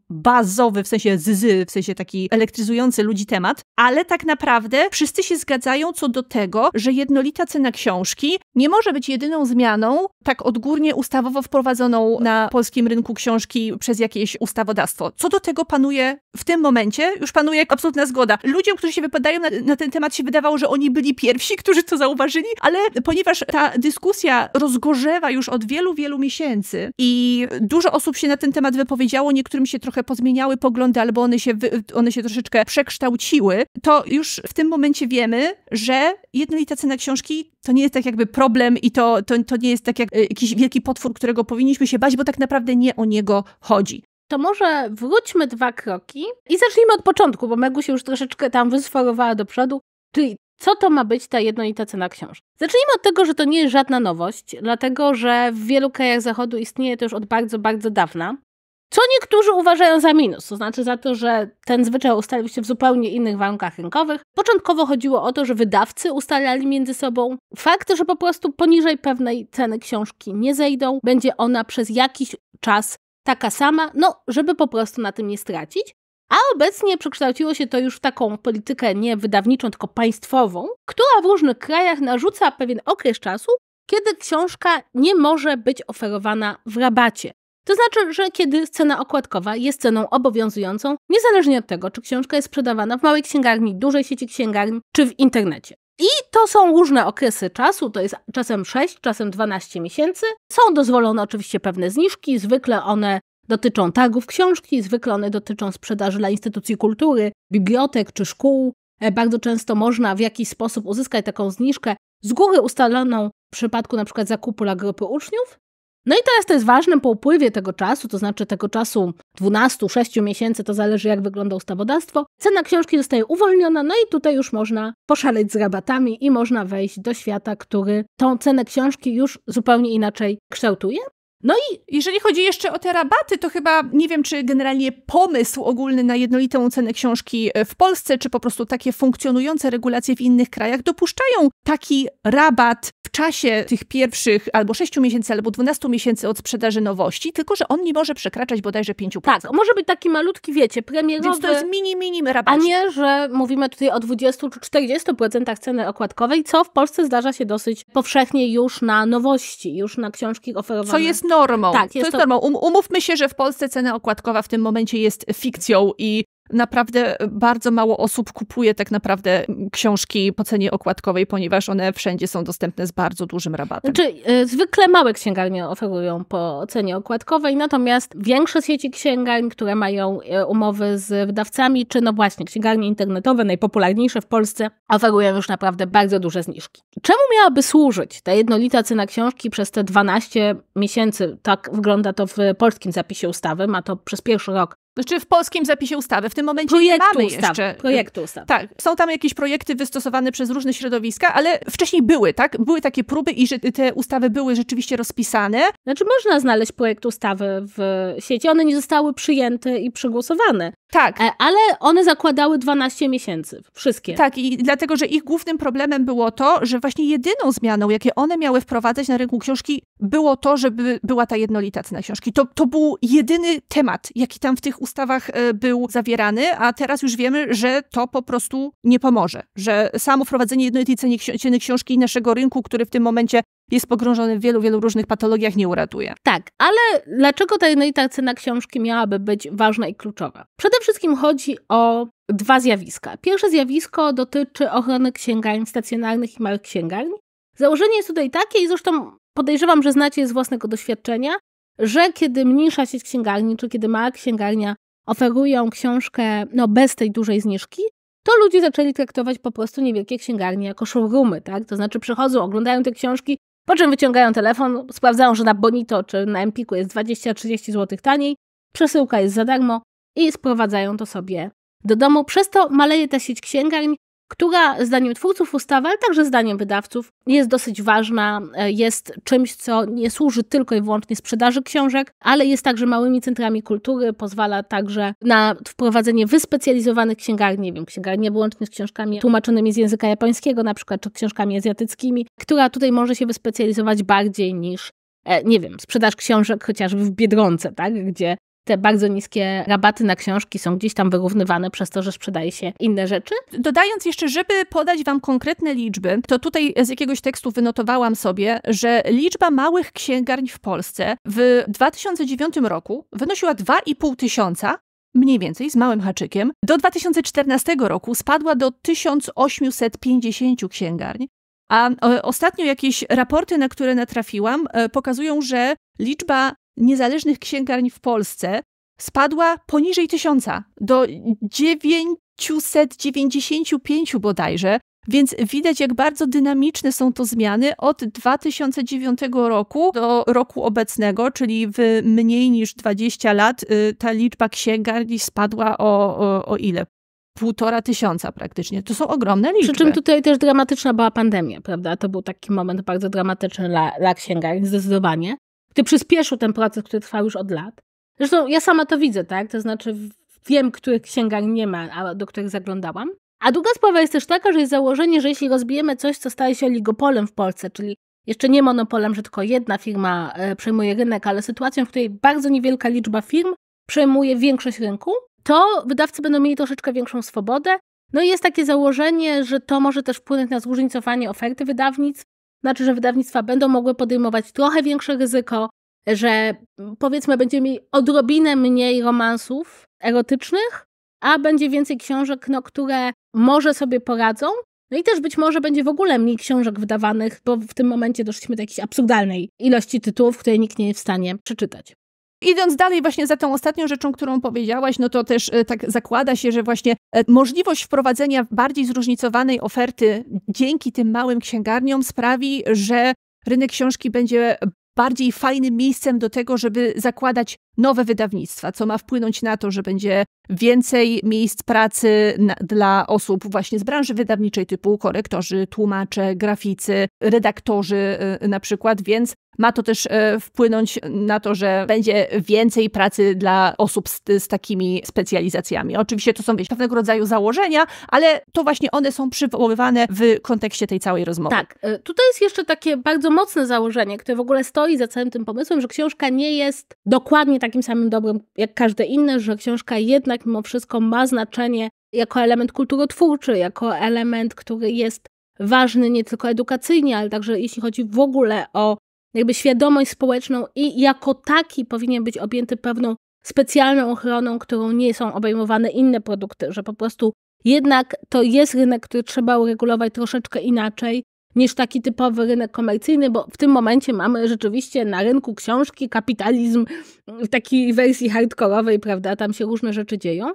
bazowy w sensie zyzy, w sensie taki elektryzujący ludzi temat, ale tak naprawdę wszyscy się zgadzają co do tego, że jednolita cena książki nie może być jedyną zmianą tak odgórnie ustawowo wprowadzoną na polskim rynku książki przez jakieś ustawodawstwo. Co do tego panuje w tym momencie, już panuje absolutna zgoda. Ludziom, którzy się wypadają na, na ten temat, się wydawało, że oni byli pierwsi, którzy to zauważyli, ale ponieważ ta dyskusja rozgorzewa już od wielu, wielu miesięcy i dużo osób się na ten temat wypowiedziało, niektórym się trochę pozmieniały poglądy albo one się, one się troszeczkę przekształciły, to już w tym momencie wiemy, że jednolita cena książki to nie jest tak jakby pro problem i to, to, to nie jest tak jak e, jakiś wielki potwór, którego powinniśmy się bać, bo tak naprawdę nie o niego chodzi. To może wróćmy dwa kroki i zacznijmy od początku, bo Megu się już troszeczkę tam wysforowała do przodu. Czyli co to ma być ta jednolita cena książek? Zacznijmy od tego, że to nie jest żadna nowość, dlatego że w wielu krajach zachodu istnieje to już od bardzo, bardzo dawna. Co niektórzy uważają za minus, to znaczy za to, że ten zwyczaj ustalił się w zupełnie innych warunkach rynkowych. Początkowo chodziło o to, że wydawcy ustalali między sobą fakt, że po prostu poniżej pewnej ceny książki nie zejdą, będzie ona przez jakiś czas taka sama, no, żeby po prostu na tym nie stracić. A obecnie przekształciło się to już w taką politykę nie wydawniczą, tylko państwową, która w różnych krajach narzuca pewien okres czasu, kiedy książka nie może być oferowana w rabacie. To znaczy, że kiedy cena okładkowa jest ceną obowiązującą, niezależnie od tego, czy książka jest sprzedawana w małej księgarni, dużej sieci księgarni, czy w internecie. I to są różne okresy czasu, to jest czasem 6, czasem 12 miesięcy. Są dozwolone oczywiście pewne zniżki, zwykle one dotyczą targów książki, zwykle one dotyczą sprzedaży dla instytucji kultury, bibliotek czy szkół. E, bardzo często można w jakiś sposób uzyskać taką zniżkę z góry ustaloną w przypadku na przykład zakupu dla grupy uczniów. No i teraz to jest ważne po upływie tego czasu, to znaczy tego czasu 12-6 miesięcy, to zależy jak wygląda ustawodawstwo. Cena książki zostaje uwolniona, no i tutaj już można poszaleć z rabatami i można wejść do świata, który tą cenę książki już zupełnie inaczej kształtuje. No i jeżeli chodzi jeszcze o te rabaty, to chyba nie wiem, czy generalnie pomysł ogólny na jednolitą cenę książki e, w Polsce, czy po prostu takie funkcjonujące regulacje w innych krajach dopuszczają taki rabat w czasie tych pierwszych albo 6 miesięcy, albo 12 miesięcy od sprzedaży nowości, tylko że on nie może przekraczać bodajże 5%. Tak, może być taki malutki, wiecie, premierowy. Więc to jest mini, mini rabat. A nie, że mówimy tutaj o 20 czy 40% ceny okładkowej, co w Polsce zdarza się dosyć powszechnie już na nowości, już na książki oferowane. Co jest normą. Tak, jest to jest to... normą. Um, umówmy się, że w Polsce cena okładkowa w tym momencie jest fikcją i naprawdę bardzo mało osób kupuje tak naprawdę książki po cenie okładkowej, ponieważ one wszędzie są dostępne z bardzo dużym rabatem. Czy znaczy, e, zwykle małe księgarnie oferują po cenie okładkowej, natomiast większe sieci księgarni, które mają e, umowy z wydawcami, czy no właśnie księgarnie internetowe, najpopularniejsze w Polsce, oferują już naprawdę bardzo duże zniżki. Czemu miałaby służyć ta jednolita cena książki przez te 12 miesięcy? Tak wygląda to w polskim zapisie ustawy, ma to przez pierwszy rok znaczy w polskim zapisie ustawy. W tym momencie projektu nie mamy jeszcze. Projektu ustawy? Tak. Są tam jakieś projekty wystosowane przez różne środowiska, ale wcześniej były, tak? Były takie próby i że te ustawy były rzeczywiście rozpisane. Znaczy można znaleźć projekt ustawy w sieci. One nie zostały przyjęte i przegłosowane. Tak. E, ale one zakładały 12 miesięcy. Wszystkie. Tak. I dlatego, że ich głównym problemem było to, że właśnie jedyną zmianą, jakie one miały wprowadzać na rynku książki, było to, żeby była ta jednolita cena książki. To, to był jedyny temat, jaki tam w tych ustawach ustawach e, był zawierany, a teraz już wiemy, że to po prostu nie pomoże. Że samo wprowadzenie jednolitej ceny, ceny książki naszego rynku, który w tym momencie jest pogrążony w wielu, wielu różnych patologiach, nie uratuje. Tak, ale dlaczego ta jednolita cena książki miałaby być ważna i kluczowa? Przede wszystkim chodzi o dwa zjawiska. Pierwsze zjawisko dotyczy ochrony księgarni stacjonarnych i małych księgarni. Założenie jest tutaj takie, i zresztą podejrzewam, że znacie je z własnego doświadczenia, że kiedy mniejsza sieć księgarni, czy kiedy mała księgarnia oferują książkę no, bez tej dużej zniżki, to ludzie zaczęli traktować po prostu niewielkie księgarnie jako showroomy, tak? To znaczy przychodzą, oglądają te książki, po czym wyciągają telefon, sprawdzają, że na Bonito czy na Empiku jest 20-30 zł taniej, przesyłka jest za darmo i sprowadzają to sobie do domu. Przez to maleje ta sieć księgarni, która zdaniem twórców ustawy, ale także zdaniem wydawców jest dosyć ważna, e, jest czymś, co nie służy tylko i wyłącznie sprzedaży książek, ale jest także małymi centrami kultury, pozwala także na wprowadzenie wyspecjalizowanych księgarni, nie wiem, księgarni wyłącznie z książkami tłumaczonymi z języka japońskiego na przykład, czy książkami azjatyckimi, która tutaj może się wyspecjalizować bardziej niż e, nie wiem, sprzedaż książek chociażby w Biedronce, tak, gdzie te bardzo niskie rabaty na książki są gdzieś tam wyrównywane przez to, że sprzedaje się inne rzeczy. Dodając jeszcze, żeby podać Wam konkretne liczby, to tutaj z jakiegoś tekstu wynotowałam sobie, że liczba małych księgarni w Polsce w 2009 roku wynosiła 2,5 tysiąca, mniej więcej z małym haczykiem, do 2014 roku spadła do 1850 księgarni. A e, ostatnio jakieś raporty, na które natrafiłam, e, pokazują, że liczba niezależnych księgarni w Polsce spadła poniżej tysiąca, do 995 bodajże, więc widać, jak bardzo dynamiczne są to zmiany od 2009 roku do roku obecnego, czyli w mniej niż 20 lat y, ta liczba księgarni spadła o, o, o ile? Półtora tysiąca praktycznie. To są ogromne liczby. Przy czym tutaj też dramatyczna była pandemia, prawda? To był taki moment bardzo dramatyczny dla, dla księgarni, zdecydowanie. Ty przyspieszył ten proces, który trwał już od lat. Zresztą ja sama to widzę, tak? To znaczy wiem, których księgarni nie ma, a do których zaglądałam. A druga sprawa jest też taka, że jest założenie, że jeśli rozbijemy coś, co staje się oligopolem w Polsce, czyli jeszcze nie monopolem, że tylko jedna firma e, przejmuje rynek, ale sytuacją, w której bardzo niewielka liczba firm przejmuje większość rynku, to wydawcy będą mieli troszeczkę większą swobodę. No i jest takie założenie, że to może też wpłynąć na zróżnicowanie oferty wydawnictw, znaczy, że wydawnictwa będą mogły podejmować trochę większe ryzyko, że mm, powiedzmy będziemy mieli odrobinę mniej romansów erotycznych, a będzie więcej książek, no, które może sobie poradzą. No i też być może będzie w ogóle mniej książek wydawanych, bo w tym momencie doszliśmy do jakiejś absurdalnej ilości tytułów, które nikt nie jest w stanie przeczytać. Idąc dalej właśnie za tą ostatnią rzeczą, którą powiedziałaś, no to też e, tak zakłada się, że właśnie e, możliwość wprowadzenia bardziej zróżnicowanej oferty dzięki tym małym księgarniom sprawi, że rynek książki będzie bardziej fajnym miejscem do tego, żeby zakładać nowe wydawnictwa, co ma wpłynąć na to, że będzie więcej miejsc pracy na, dla osób właśnie z branży wydawniczej typu korektorzy, tłumacze, graficy, redaktorzy y, na przykład, więc ma to też e, wpłynąć na to, że będzie więcej pracy dla osób z, z takimi specjalizacjami. Oczywiście to są wieś, pewnego rodzaju założenia, ale to właśnie one są przywoływane w kontekście tej całej rozmowy. Tak, e, tutaj jest jeszcze takie bardzo mocne założenie, które w ogóle stoi za całym tym pomysłem, że książka nie jest dokładnie takim samym dobrym jak każde inne, że książka jednak mimo wszystko ma znaczenie jako element kulturotwórczy, jako element, który jest ważny nie tylko edukacyjnie, ale także jeśli chodzi w ogóle o jakby świadomość społeczną i jako taki powinien być objęty pewną specjalną ochroną, którą nie są obejmowane inne produkty, że po prostu jednak to jest rynek, który trzeba uregulować troszeczkę inaczej niż taki typowy rynek komercyjny, bo w tym momencie mamy rzeczywiście na rynku książki kapitalizm w takiej wersji hardkorowej, prawda? Tam się różne rzeczy dzieją.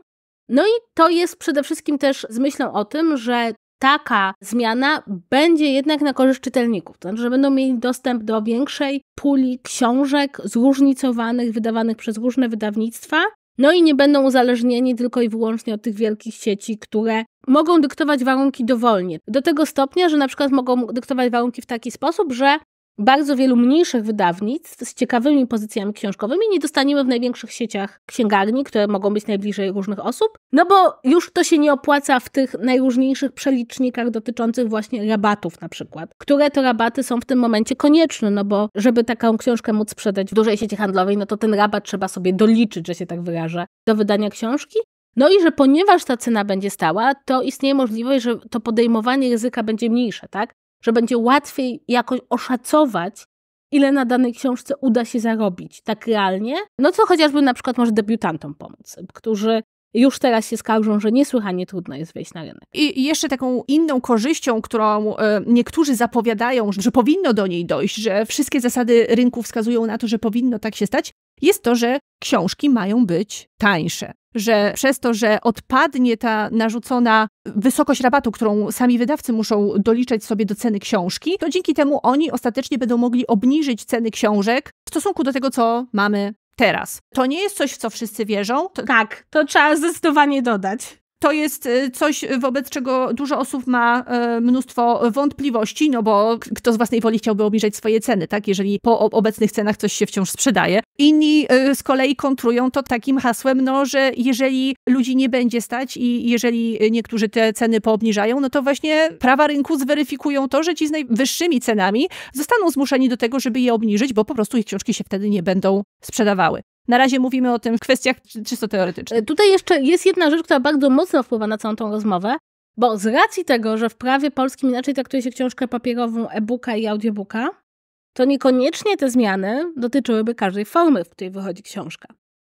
No i to jest przede wszystkim też z myślą o tym, że taka zmiana będzie jednak na korzyść czytelników, to znaczy, że będą mieli dostęp do większej puli książek zróżnicowanych, wydawanych przez różne wydawnictwa. No i nie będą uzależnieni tylko i wyłącznie od tych wielkich sieci, które mogą dyktować warunki dowolnie. Do tego stopnia, że na przykład mogą dyktować warunki w taki sposób, że bardzo wielu mniejszych wydawnictw z ciekawymi pozycjami książkowymi nie dostaniemy w największych sieciach księgarni, które mogą być najbliżej różnych osób, no bo już to się nie opłaca w tych najróżniejszych przelicznikach dotyczących właśnie rabatów na przykład, które to rabaty są w tym momencie konieczne, no bo żeby taką książkę móc sprzedać w dużej sieci handlowej, no to ten rabat trzeba sobie doliczyć, że się tak wyrażę, do wydania książki, no i że ponieważ ta cena będzie stała, to istnieje możliwość, że to podejmowanie ryzyka będzie mniejsze, tak? że będzie łatwiej jakoś oszacować, ile na danej książce uda się zarobić tak realnie. No co chociażby na przykład może debiutantom pomóc, którzy już teraz się skarżą, że niesłychanie trudno jest wejść na rynek. I jeszcze taką inną korzyścią, którą e, niektórzy zapowiadają, że powinno do niej dojść, że wszystkie zasady rynku wskazują na to, że powinno tak się stać, jest to, że książki mają być tańsze. Że przez to, że odpadnie ta narzucona wysokość rabatu, którą sami wydawcy muszą doliczać sobie do ceny książki, to dzięki temu oni ostatecznie będą mogli obniżyć ceny książek w stosunku do tego, co mamy teraz. To nie jest coś, w co wszyscy wierzą. To, tak, to trzeba zdecydowanie dodać to jest y, coś, y, wobec czego dużo osób ma y, mnóstwo wątpliwości, no bo kto z własnej woli chciałby obniżać swoje ceny, tak? Jeżeli po obecnych cenach coś się wciąż sprzedaje. Inni z kolei kontrują to takim hasłem, no, że jeżeli ludzi nie będzie stać i jeżeli niektórzy te ceny poobniżają, no to właśnie prawa rynku zweryfikują to, że ci z najwyższymi cenami zostaną zmuszeni do tego, żeby je obniżyć, bo po prostu ich książki się wtedy nie będą sprzedawały. Na razie mówimy o tym w kwestiach czysto teoretycznych. E, tutaj jeszcze jest jedna rzecz, która bardzo mocno wpływa na całą tą rozmowę, bo z racji tego, że w prawie polskim inaczej traktuje się książkę papierową, e-booka i audiobooka, to niekoniecznie te zmiany dotyczyłyby każdej formy, w której wychodzi książka.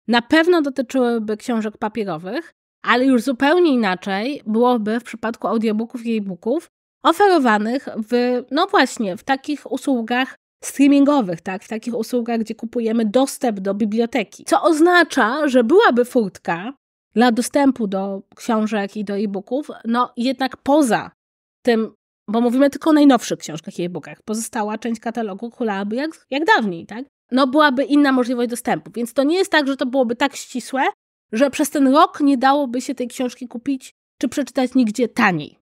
Na pewno dotyczyłyby książek papierowych, ale już zupełnie inaczej byłoby w przypadku audiobooków i e-booków oferowanych w, no właśnie, w takich usługach streamingowych, tak, w takich usługach, gdzie kupujemy dostęp do biblioteki. Co oznacza, że byłaby furtka dla dostępu do książek i do e-booków, no jednak poza tym, bo mówimy tylko o najnowszych książkach i e-bookach, pozostała część katalogu hulałaby jak, jak dawniej, tak? No byłaby inna możliwość dostępu, więc to nie jest tak, że to byłoby tak ścisłe, że przez ten rok nie dałoby się tej książki kupić czy przeczytać nigdzie taniej,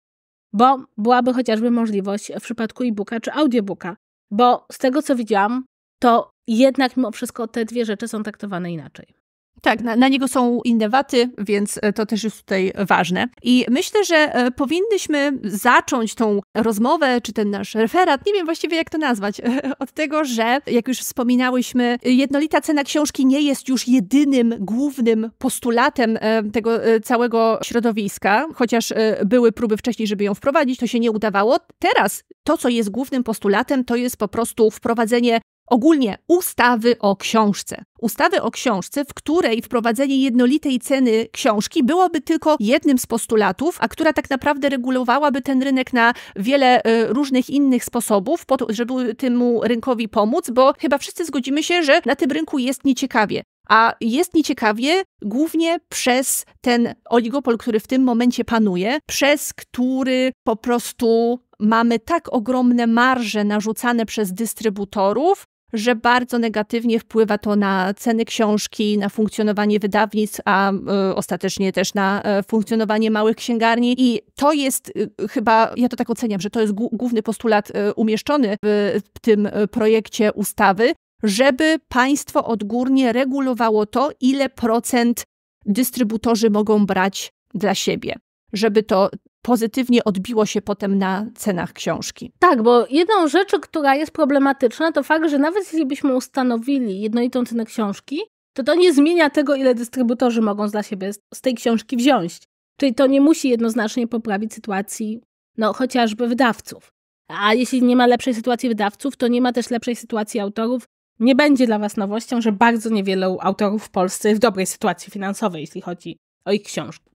bo byłaby chociażby możliwość w przypadku e-booka czy audiobooka bo z tego, co widziałam, to jednak mimo wszystko te dwie rzeczy są traktowane inaczej. Tak, na, na, niego są inne waty, więc e, to też jest tutaj ważne. I myślę, że e, powinnyśmy zacząć tą rozmowę, czy ten nasz referat, nie wiem właściwie jak to nazwać, od tego, że, jak już wspominałyśmy, jednolita cena książki nie jest już jedynym głównym postulatem e, tego całego środowiska, chociaż były próby wcześniej, żeby ją wprowadzić, to się nie udawało. Teraz to, co jest głównym postulatem, to jest po prostu wprowadzenie ogólnie ustawy o książce. Ustawy o książce, w której wprowadzenie jednolitej ceny książki byłoby tylko jednym z postulatów, a która tak naprawdę regulowałaby ten rynek na wiele e, różnych innych sposobów, po to, żeby temu rynkowi pomóc, bo chyba wszyscy zgodzimy się, że na tym rynku jest nieciekawie. A jest nieciekawie głównie przez ten oligopol, który w tym momencie panuje, przez który po prostu mamy tak ogromne marże narzucane przez dystrybutorów, że bardzo negatywnie wpływa to na ceny książki, na funkcjonowanie wydawnictw, a y, ostatecznie też na y, funkcjonowanie małych księgarni. I to jest y, chyba, ja to tak oceniam, że to jest główny postulat umieszczony w, w tym projekcie ustawy, żeby państwo odgórnie regulowało to, ile procent dystrybutorzy mogą brać dla siebie żeby to pozytywnie odbiło się potem na cenach książki. Tak, bo jedną rzeczą, która jest problematyczna, to fakt, że nawet jeśli byśmy ustanowili jednolitą cenę książki, to to nie zmienia tego, ile dystrybutorzy mogą dla siebie z tej książki wziąć. Czyli to nie musi jednoznacznie poprawić sytuacji, no chociażby wydawców. A jeśli nie ma lepszej sytuacji wydawców, to nie ma też lepszej sytuacji autorów. Nie będzie dla Was nowością, że bardzo niewielu autorów w Polsce jest w dobrej sytuacji finansowej, jeśli chodzi o ich książki.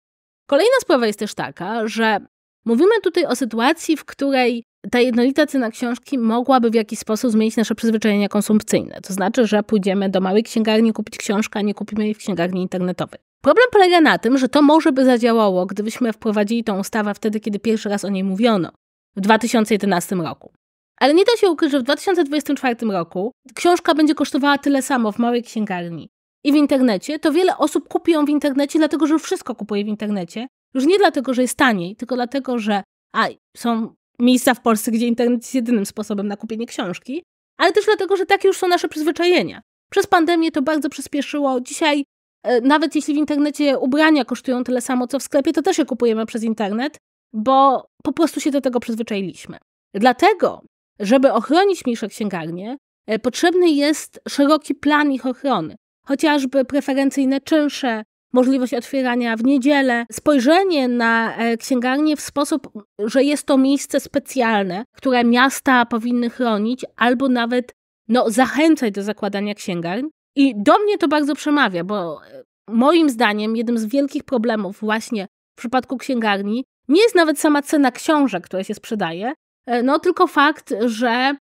Kolejna sprawa jest też taka, że mówimy tutaj o sytuacji, w której ta jednolita cena książki mogłaby w jakiś sposób zmienić nasze przyzwyczajenia konsumpcyjne. To znaczy, że pójdziemy do małej księgarni kupić książkę, a nie kupimy jej w księgarni internetowej. Problem polega na tym, że to może by zadziałało, gdybyśmy wprowadzili tą ustawę wtedy, kiedy pierwszy raz o niej mówiono, w 2011 roku. Ale nie da się ukryć, że w 2024 roku książka będzie kosztowała tyle samo w małej księgarni, i w internecie, to wiele osób kupi ją w internecie, dlatego że już wszystko kupuje w internecie. Już nie dlatego, że jest taniej, tylko dlatego, że a, są miejsca w Polsce, gdzie internet jest jedynym sposobem na kupienie książki, ale też dlatego, że takie już są nasze przyzwyczajenia. Przez pandemię to bardzo przyspieszyło. Dzisiaj, e, nawet jeśli w internecie ubrania kosztują tyle samo, co w sklepie, to też je kupujemy przez internet, bo po prostu się do tego przyzwyczailiśmy. Dlatego, żeby ochronić mniejsze księgarnie, e, potrzebny jest szeroki plan ich ochrony chociażby preferencyjne czynsze, możliwość otwierania w niedzielę, spojrzenie na e, księgarnię w sposób, że jest to miejsce specjalne, które miasta powinny chronić albo nawet no, zachęcać do zakładania księgarni. I do mnie to bardzo przemawia, bo e, moim zdaniem jednym z wielkich problemów właśnie w przypadku księgarni nie jest nawet sama cena książek, które się sprzedaje, e, no tylko fakt, że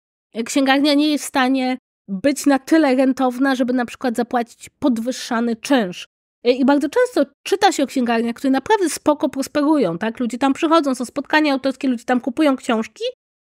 księgarnia nie jest w stanie być na tyle rentowna, żeby na przykład zapłacić podwyższany czynsz. E, I bardzo często czyta się o księgarniach, które naprawdę spoko prosperują, tak? Ludzie tam przychodzą, są spotkania autorskie, ludzie tam kupują książki,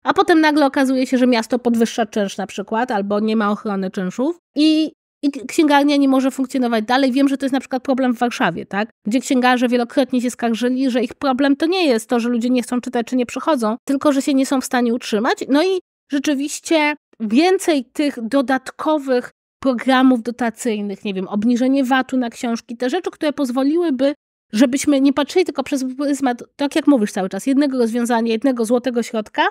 a potem nagle okazuje się, że miasto podwyższa czynsz na przykład, albo nie ma ochrony czynszów i, i księgarnia nie może funkcjonować dalej. Wiem, że to jest na przykład problem w Warszawie, tak? Gdzie księgarze wielokrotnie się skarżyli, że ich problem to nie jest to, że ludzie nie chcą czytać czy nie przychodzą, tylko że się nie są w stanie utrzymać. No i rzeczywiście więcej tych dodatkowych programów dotacyjnych, nie wiem, obniżenie VAT-u na książki, te rzeczy, które pozwoliłyby, żebyśmy nie patrzyli tylko przez pryzmat, tak jak mówisz cały czas, jednego rozwiązania, jednego złotego środka,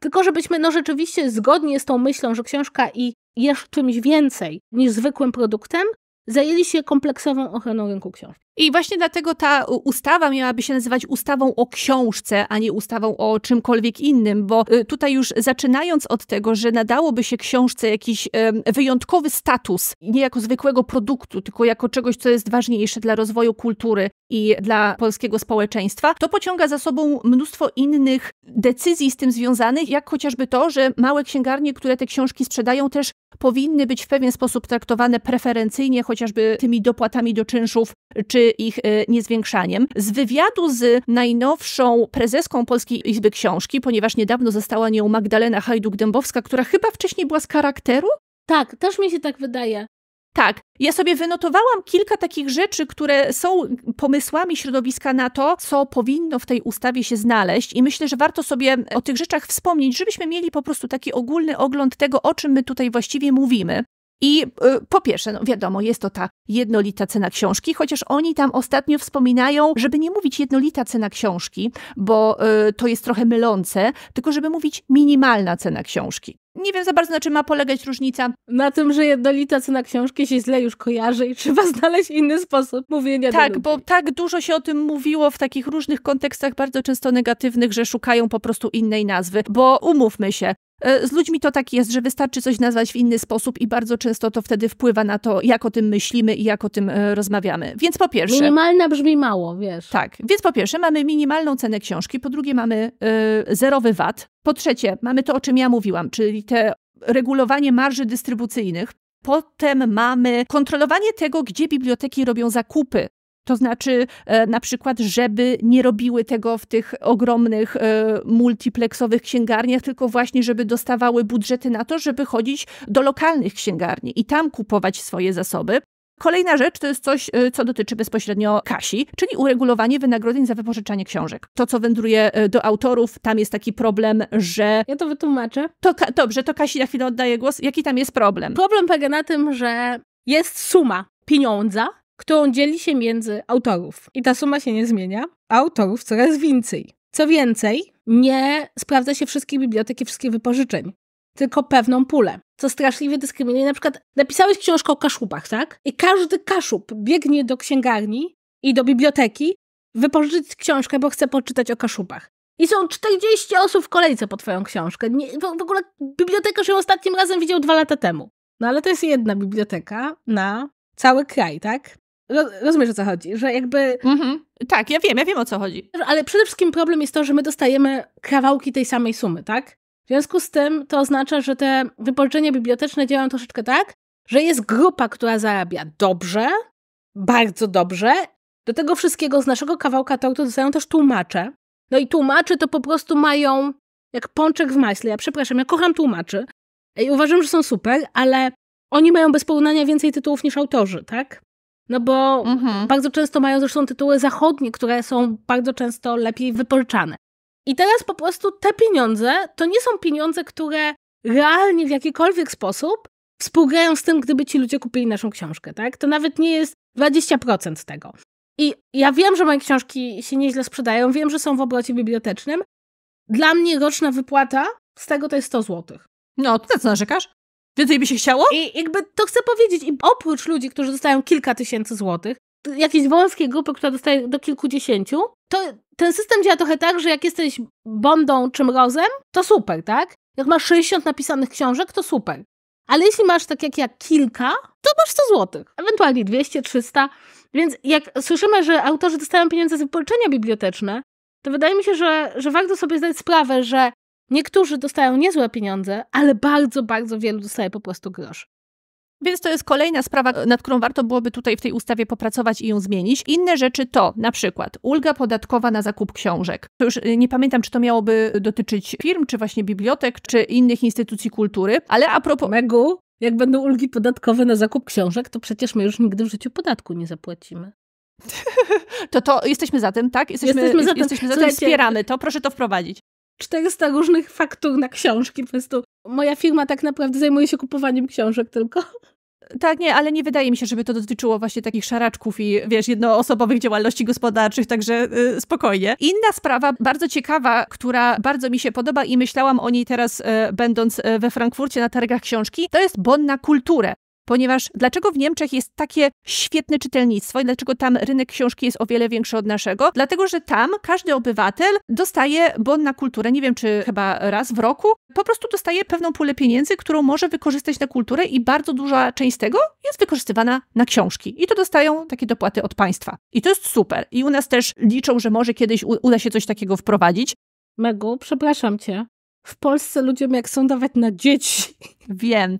tylko żebyśmy no rzeczywiście zgodnie z tą myślą, że książka i jest czymś więcej niż zwykłym produktem, zajęli się kompleksową ochroną rynku książki. I właśnie dlatego ta ustawa miałaby się nazywać ustawą o książce, a nie ustawą o czymkolwiek innym, bo y, tutaj już zaczynając od tego, że nadałoby się książce jakiś wyjątkowy status, nie jako zwykłego produktu, tylko jako czegoś, co jest ważniejsze dla rozwoju kultury i dla polskiego społeczeństwa, to pociąga za sobą mnóstwo innych decyzji z tym związanych, jak chociażby to, że małe księgarnie, które te książki sprzedają, też powinny być w pewien sposób traktowane preferencyjnie, chociażby tymi dopłatami do czynszów czy czy ich e, niezwiększaniem. Z wywiadu z najnowszą prezeską Polskiej Izby Książki, ponieważ niedawno została nią Magdalena Hajduk-Dębowska, która chyba wcześniej była z charakteru? Tak, też mi się tak wydaje. Tak, ja sobie wynotowałam kilka takich rzeczy, które są pomysłami środowiska na to, co powinno w tej ustawie się znaleźć, i myślę, że warto sobie e, o tych rzeczach wspomnieć, żebyśmy mieli po prostu taki ogólny ogląd tego, o czym my tutaj właściwie mówimy. I y, po pierwsze, no wiadomo, jest to ta jednolita cena książki, chociaż oni tam ostatnio wspominają, żeby nie mówić jednolita cena książki, bo y, to jest trochę mylące, tylko żeby mówić minimalna cena książki. Nie wiem za bardzo, na czym ma polegać różnica. Na tym, że jednolita cena książki się źle już kojarzy i trzeba znaleźć inny sposób mówienia. Tak, bo tak dużo się o tym mówiło w takich różnych kontekstach, bardzo często negatywnych, że szukają po prostu innej nazwy. Bo umówmy się, e, z ludźmi to tak jest, że wystarczy coś nazwać w inny sposób i bardzo często to wtedy wpływa na to, jak o tym myślimy i jak o tym e, rozmawiamy. Więc po pierwsze. Minimalna brzmi mało, wiesz. Tak. Więc po pierwsze mamy minimalną cenę książki, po drugie mamy e, zerowy VAT, po trzecie, mamy to, o czym ja mówiłam, czyli te regulowanie marży dystrybucyjnych. Potem mamy kontrolowanie tego, gdzie biblioteki robią zakupy. To znaczy, e, na przykład, żeby nie robiły tego w tych ogromnych e, multiplexowych księgarniach, tylko właśnie, żeby dostawały budżety na to, żeby chodzić do lokalnych księgarni i tam kupować swoje zasoby. Kolejna rzecz to jest coś, y, co dotyczy bezpośrednio Kasi, czyli uregulowanie wynagrodzeń za wypożyczanie książek. To, co wędruje y, do autorów, tam jest taki problem, że... Ja to wytłumaczę. To, dobrze, to Kasi na chwilę oddaję głos. Jaki tam jest problem? Problem polega na tym, że jest suma pieniądza, którą dzieli się między autorów. I ta suma się nie zmienia, a autorów coraz więcej. Co więcej, nie sprawdza się wszystkie biblioteki, wszystkich wypożyczeń tylko pewną pulę, co straszliwie dyskryminuje. Na przykład napisałeś książkę o kaszubach, tak? I każdy kaszub biegnie do księgarni i do biblioteki wypożyczyć książkę, bo chce poczytać o kaszubach. I są 40 osób w kolejce po twoją książkę. Nie, w, w ogóle bibliotekarz ją ostatnim razem widział dwa lata temu. No ale to jest jedna biblioteka na cały kraj, tak? Ro, rozumiesz o co chodzi, że jakby... Mhm. Tak, ja wiem, ja wiem o co chodzi. Ale przede wszystkim problem jest to, że my dostajemy kawałki tej samej sumy, tak? W związku z tym to oznacza, że te wypożyczenia biblioteczne działają troszeczkę tak, że jest grupa, która zarabia dobrze, bardzo dobrze. Do tego wszystkiego z naszego kawałka tortu dostają też tłumacze. No i tłumacze to po prostu mają jak pączek w maśle. Ja przepraszam, ja kocham tłumaczy i uważam, że są super, ale oni mają bez porównania więcej tytułów niż autorzy, tak? No bo mhm. bardzo często mają zresztą tytuły zachodnie, które są bardzo często lepiej wypożyczane. I teraz po prostu te pieniądze to nie są pieniądze, które realnie w jakikolwiek sposób współgrają z tym, gdyby ci ludzie kupili naszą książkę, tak? To nawet nie jest 20% tego. I ja wiem, że moje książki się nieźle sprzedają, wiem, że są w obrocie bibliotecznym. Dla mnie roczna wypłata z tego to jest 100 zł. No, to co narzekasz? Więcej by się chciało? I jakby to chcę powiedzieć, i oprócz ludzi, którzy dostają kilka tysięcy złotych, jakiejś wąskiej grupy, która dostaje do kilkudziesięciu, to ten system działa trochę tak, że jak jesteś Bondą czy Mrozem, to super, tak? Jak masz 60 napisanych książek, to super. Ale jeśli masz tak jak ja kilka, to masz 100 złotych, ewentualnie 200, 300. Więc jak słyszymy, że autorzy dostają pieniądze za wypożyczenia biblioteczne, to wydaje mi się, że, że warto sobie zdać sprawę, że niektórzy dostają niezłe pieniądze, ale bardzo, bardzo wielu dostaje po prostu grosz. Więc to jest kolejna sprawa, nad którą warto byłoby tutaj w tej ustawie popracować i ją zmienić. Inne rzeczy to na przykład ulga podatkowa na zakup książek. To już y, nie pamiętam, czy to miałoby dotyczyć firm, czy właśnie bibliotek, czy innych instytucji kultury, ale a propos... Megu, jak będą ulgi podatkowe na zakup książek, to przecież my już nigdy w życiu podatku nie zapłacimy. to to jesteśmy za tym, tak? Jesteśmy, jesteśmy za tym, jesteśmy za tym wspieramy to, proszę to wprowadzić. 400 różnych faktur na książki po prostu. Moja firma tak naprawdę zajmuje się kupowaniem książek tylko. Tak, nie, ale nie wydaje mi się, żeby to dotyczyło właśnie takich szaraczków i, wiesz, jednoosobowych działalności gospodarczych, także y, spokojnie. Inna sprawa, bardzo ciekawa, która bardzo mi się podoba i myślałam o niej teraz, y, będąc y, we Frankfurcie na targach książki, to jest bon na kulturę ponieważ dlaczego w Niemczech jest takie świetne czytelnictwo i dlaczego tam rynek książki jest o wiele większy od naszego? Dlatego, że tam każdy obywatel dostaje bon na kulturę, nie wiem czy chyba raz w roku, po prostu dostaje pewną pulę pieniędzy, którą może wykorzystać na kulturę i bardzo duża część tego jest wykorzystywana na książki. I to dostają takie dopłaty od państwa. I to jest super. I u nas też liczą, że może kiedyś uda się coś takiego wprowadzić. Megu, przepraszam cię, w Polsce ludziom, jak są dawać na dzieci. Wiem.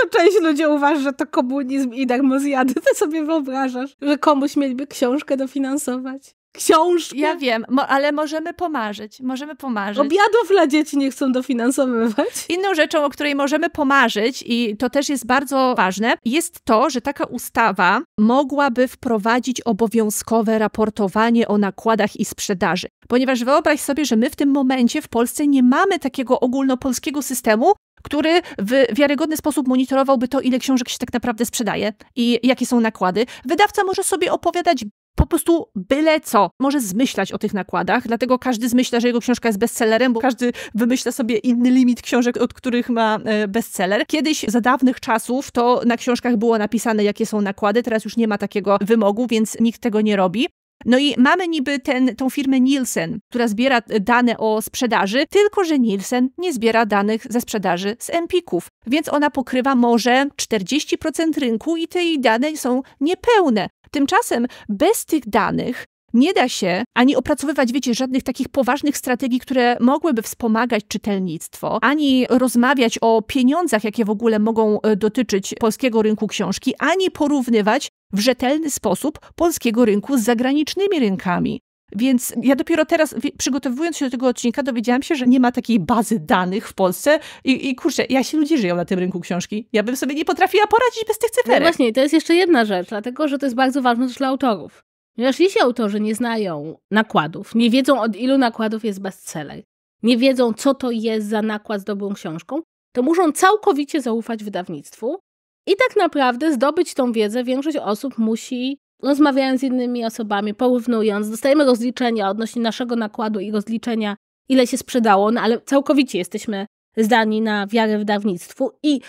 To część ludzi uważa, że to komunizm i darmozjady. Ty sobie wyobrażasz, że komuś mieliby książkę dofinansować? książkę. Ja wiem, mo ale możemy pomarzyć. Możemy pomarzyć. Obiadów dla dzieci nie chcą dofinansowywać. Inną rzeczą, o której możemy pomarzyć i to też jest bardzo ważne, jest to, że taka ustawa mogłaby wprowadzić obowiązkowe raportowanie o nakładach i sprzedaży. Ponieważ wyobraź sobie, że my w tym momencie w Polsce nie mamy takiego ogólnopolskiego systemu, który w wiarygodny sposób monitorowałby to, ile książek się tak naprawdę sprzedaje i jakie są nakłady. Wydawca może sobie opowiadać po prostu byle co może zmyślać o tych nakładach, dlatego każdy zmyśla, że jego książka jest bestsellerem, bo każdy wymyśla sobie inny limit książek, od których ma e, bestseller. Kiedyś za dawnych czasów to na książkach było napisane, jakie są nakłady, teraz już nie ma takiego wymogu, więc nikt tego nie robi. No i mamy niby ten, tą firmę Nielsen, która zbiera e, dane o sprzedaży, tylko że Nielsen nie zbiera danych ze sprzedaży z Empików, więc ona pokrywa może 40% rynku i te jej dane są niepełne. Tymczasem bez tych danych nie da się ani opracowywać, wiecie, żadnych takich poważnych strategii, które mogłyby wspomagać czytelnictwo, ani rozmawiać o pieniądzach, jakie w ogóle mogą e, dotyczyć polskiego rynku książki, ani porównywać w rzetelny sposób polskiego rynku z zagranicznymi rynkami. Więc ja dopiero teraz, przygotowując się do tego odcinka, dowiedziałam się, że nie ma takiej bazy danych w Polsce i, i kurczę, ja się ludzie żyją na tym rynku książki. Ja bym sobie nie potrafiła poradzić bez tych cyferek. No właśnie, to jest jeszcze jedna rzecz, dlatego że to jest bardzo ważne też dla autorów. Ponieważ jeśli autorzy nie znają nakładów, nie wiedzą od ilu nakładów jest bestseller, nie wiedzą co to jest za nakład z dobrą książką, to muszą całkowicie zaufać wydawnictwu i tak naprawdę zdobyć tą wiedzę większość osób musi rozmawiając z innymi osobami, porównując, dostajemy rozliczenia odnośnie naszego nakładu i rozliczenia, ile się sprzedało, no ale całkowicie jesteśmy zdani na wiarę wydawnictwu i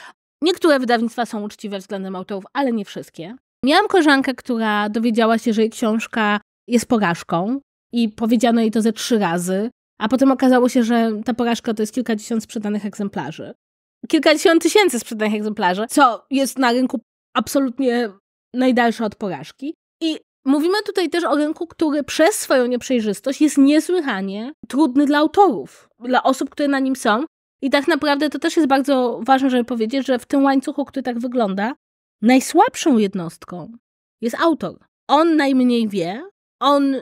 niektóre wydawnictwa są uczciwe względem autorów, ale nie wszystkie. Miałam koleżankę, która dowiedziała się, że jej książka jest porażką i powiedziano jej to ze trzy razy, a potem okazało się, że ta porażka to jest kilkadziesiąt sprzedanych egzemplarzy. Kilkadziesiąt tysięcy sprzedanych egzemplarzy, co jest na rynku absolutnie najdalsze od porażki. I mówimy tutaj też o rynku, który przez swoją nieprzejrzystość jest niesłychanie trudny dla autorów, dla osób, które na nim są. I tak naprawdę to też jest bardzo ważne, żeby powiedzieć, że w tym łańcuchu, który tak wygląda, Najsłabszą jednostką jest autor. On najmniej wie, on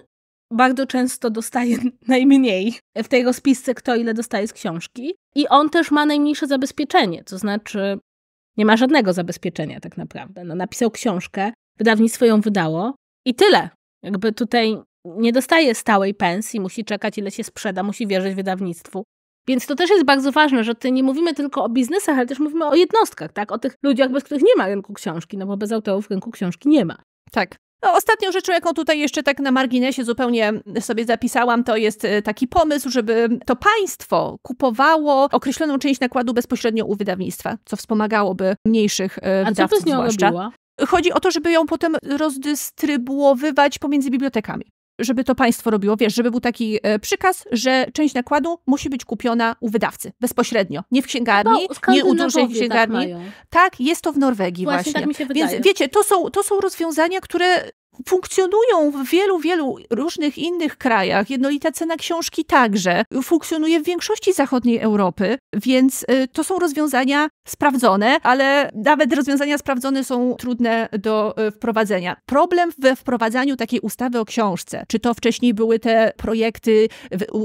bardzo często dostaje najmniej w tej rozpisce, kto ile dostaje z książki, i on też ma najmniejsze zabezpieczenie, to znaczy nie ma żadnego zabezpieczenia tak naprawdę. No, napisał książkę, wydawnictwo ją wydało i tyle. Jakby tutaj nie dostaje stałej pensji, musi czekać, ile się sprzeda, musi wierzyć wydawnictwu. Więc to też jest bardzo ważne, że nie mówimy tylko o biznesach, ale też mówimy o jednostkach, tak? O tych ludziach, bez których nie ma rynku książki, no bo bez autorów rynku książki nie ma. Tak. No, ostatnią rzeczą, jaką tutaj jeszcze tak na marginesie zupełnie sobie zapisałam, to jest e, taki pomysł, żeby to państwo kupowało określoną część nakładu bezpośrednio u wydawnictwa, co wspomagałoby mniejszych A e, wydawców. A co to z nią zwłaszcza. robiła? Chodzi o to, żeby ją potem rozdystrybuowywać pomiędzy bibliotekami żeby to państwo robiło, wiesz, żeby był taki e, przykaz, że część nakładu musi być kupiona u wydawcy bezpośrednio, nie w księgarni, no, nie u dużej tak księgarni. Tak, tak, jest to w Norwegii właśnie. Tak właśnie. Tak mi się wydaje. Więc wiecie, to są, to są rozwiązania, które funkcjonują w wielu, wielu różnych innych krajach. Jednolita cena książki także funkcjonuje w większości zachodniej Europy, więc y, to są rozwiązania sprawdzone, ale nawet rozwiązania sprawdzone są trudne do y, wprowadzenia. Problem we wprowadzaniu takiej ustawy o książce, czy to wcześniej były te projekty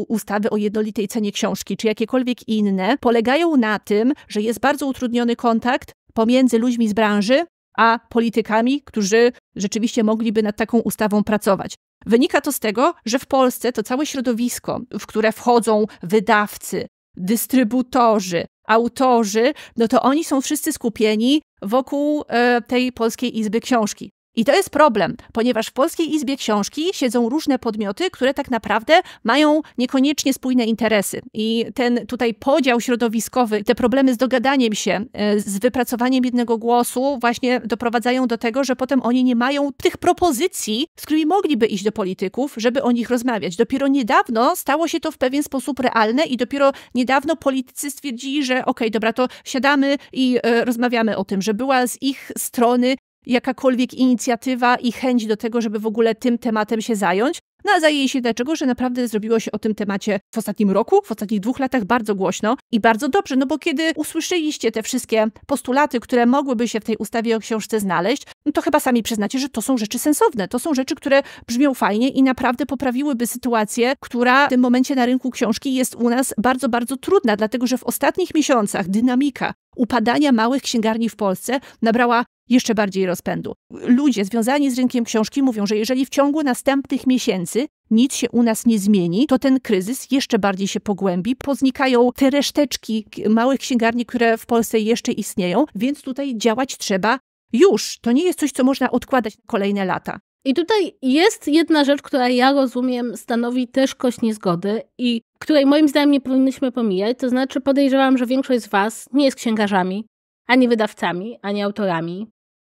ustawy o jednolitej cenie książki, czy jakiekolwiek inne, polegają na tym, że jest bardzo utrudniony kontakt pomiędzy ludźmi z branży a politykami, którzy rzeczywiście mogliby nad taką ustawą pracować. Wynika to z tego, że w Polsce to całe środowisko, w które wchodzą wydawcy, dystrybutorzy, autorzy, no to oni są wszyscy skupieni wokół e, tej Polskiej Izby Książki. I to jest problem, ponieważ w Polskiej Izbie Książki siedzą różne podmioty, które tak naprawdę mają niekoniecznie spójne interesy. I ten tutaj podział środowiskowy, te problemy z dogadaniem się, e, z wypracowaniem jednego głosu, właśnie doprowadzają do tego, że potem oni nie mają tych propozycji, z którymi mogliby iść do polityków, żeby o nich rozmawiać. Dopiero niedawno stało się to w pewien sposób realne i dopiero niedawno politycy stwierdzili, że okej, okay, dobra, to siadamy i e, rozmawiamy o tym, że była z ich strony jakakolwiek inicjatywa i chęć do tego, żeby w ogóle tym tematem się zająć. No a zajęli się dlaczego, że naprawdę zrobiło się o tym temacie w ostatnim roku, w ostatnich dwóch latach bardzo głośno i bardzo dobrze, no bo kiedy usłyszeliście te wszystkie postulaty, które mogłyby się w tej ustawie o książce znaleźć, no to chyba sami przyznacie, że to są rzeczy sensowne, to są rzeczy, które brzmią fajnie i naprawdę poprawiłyby sytuację, która w tym momencie na rynku książki jest u nas bardzo, bardzo trudna, dlatego że w ostatnich miesiącach dynamika upadania małych księgarni w Polsce nabrała jeszcze bardziej rozpędu. Ludzie związani z rynkiem książki mówią, że jeżeli w ciągu następnych miesięcy nic się u nas nie zmieni, to ten kryzys jeszcze bardziej się pogłębi, poznikają te reszteczki małych księgarni, które w Polsce jeszcze istnieją, więc tutaj działać trzeba już. To nie jest coś, co można odkładać na kolejne lata. I tutaj jest jedna rzecz, która ja rozumiem stanowi też kość niezgody i której moim zdaniem nie powinniśmy pomijać, to znaczy podejrzewam, że większość z Was nie jest księgarzami, ani wydawcami, ani autorami,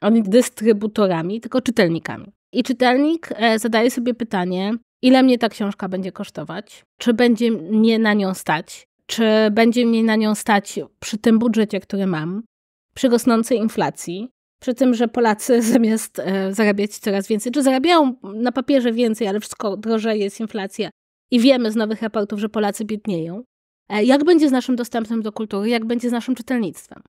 ani dystrybutorami, tylko czytelnikami. I czytelnik e, zadaje sobie pytanie, ile mnie ta książka będzie kosztować, czy będzie mnie na nią stać, czy będzie mnie na nią stać przy tym budżecie, który mam, przy rosnącej inflacji, przy tym, że Polacy zamiast e, zarabiać coraz więcej, czy zarabiają na papierze więcej, ale wszystko drożeje, jest inflacja i wiemy z nowych raportów, że Polacy biednieją. E, jak będzie z naszym dostępem do kultury, jak będzie z naszym czytelnictwem?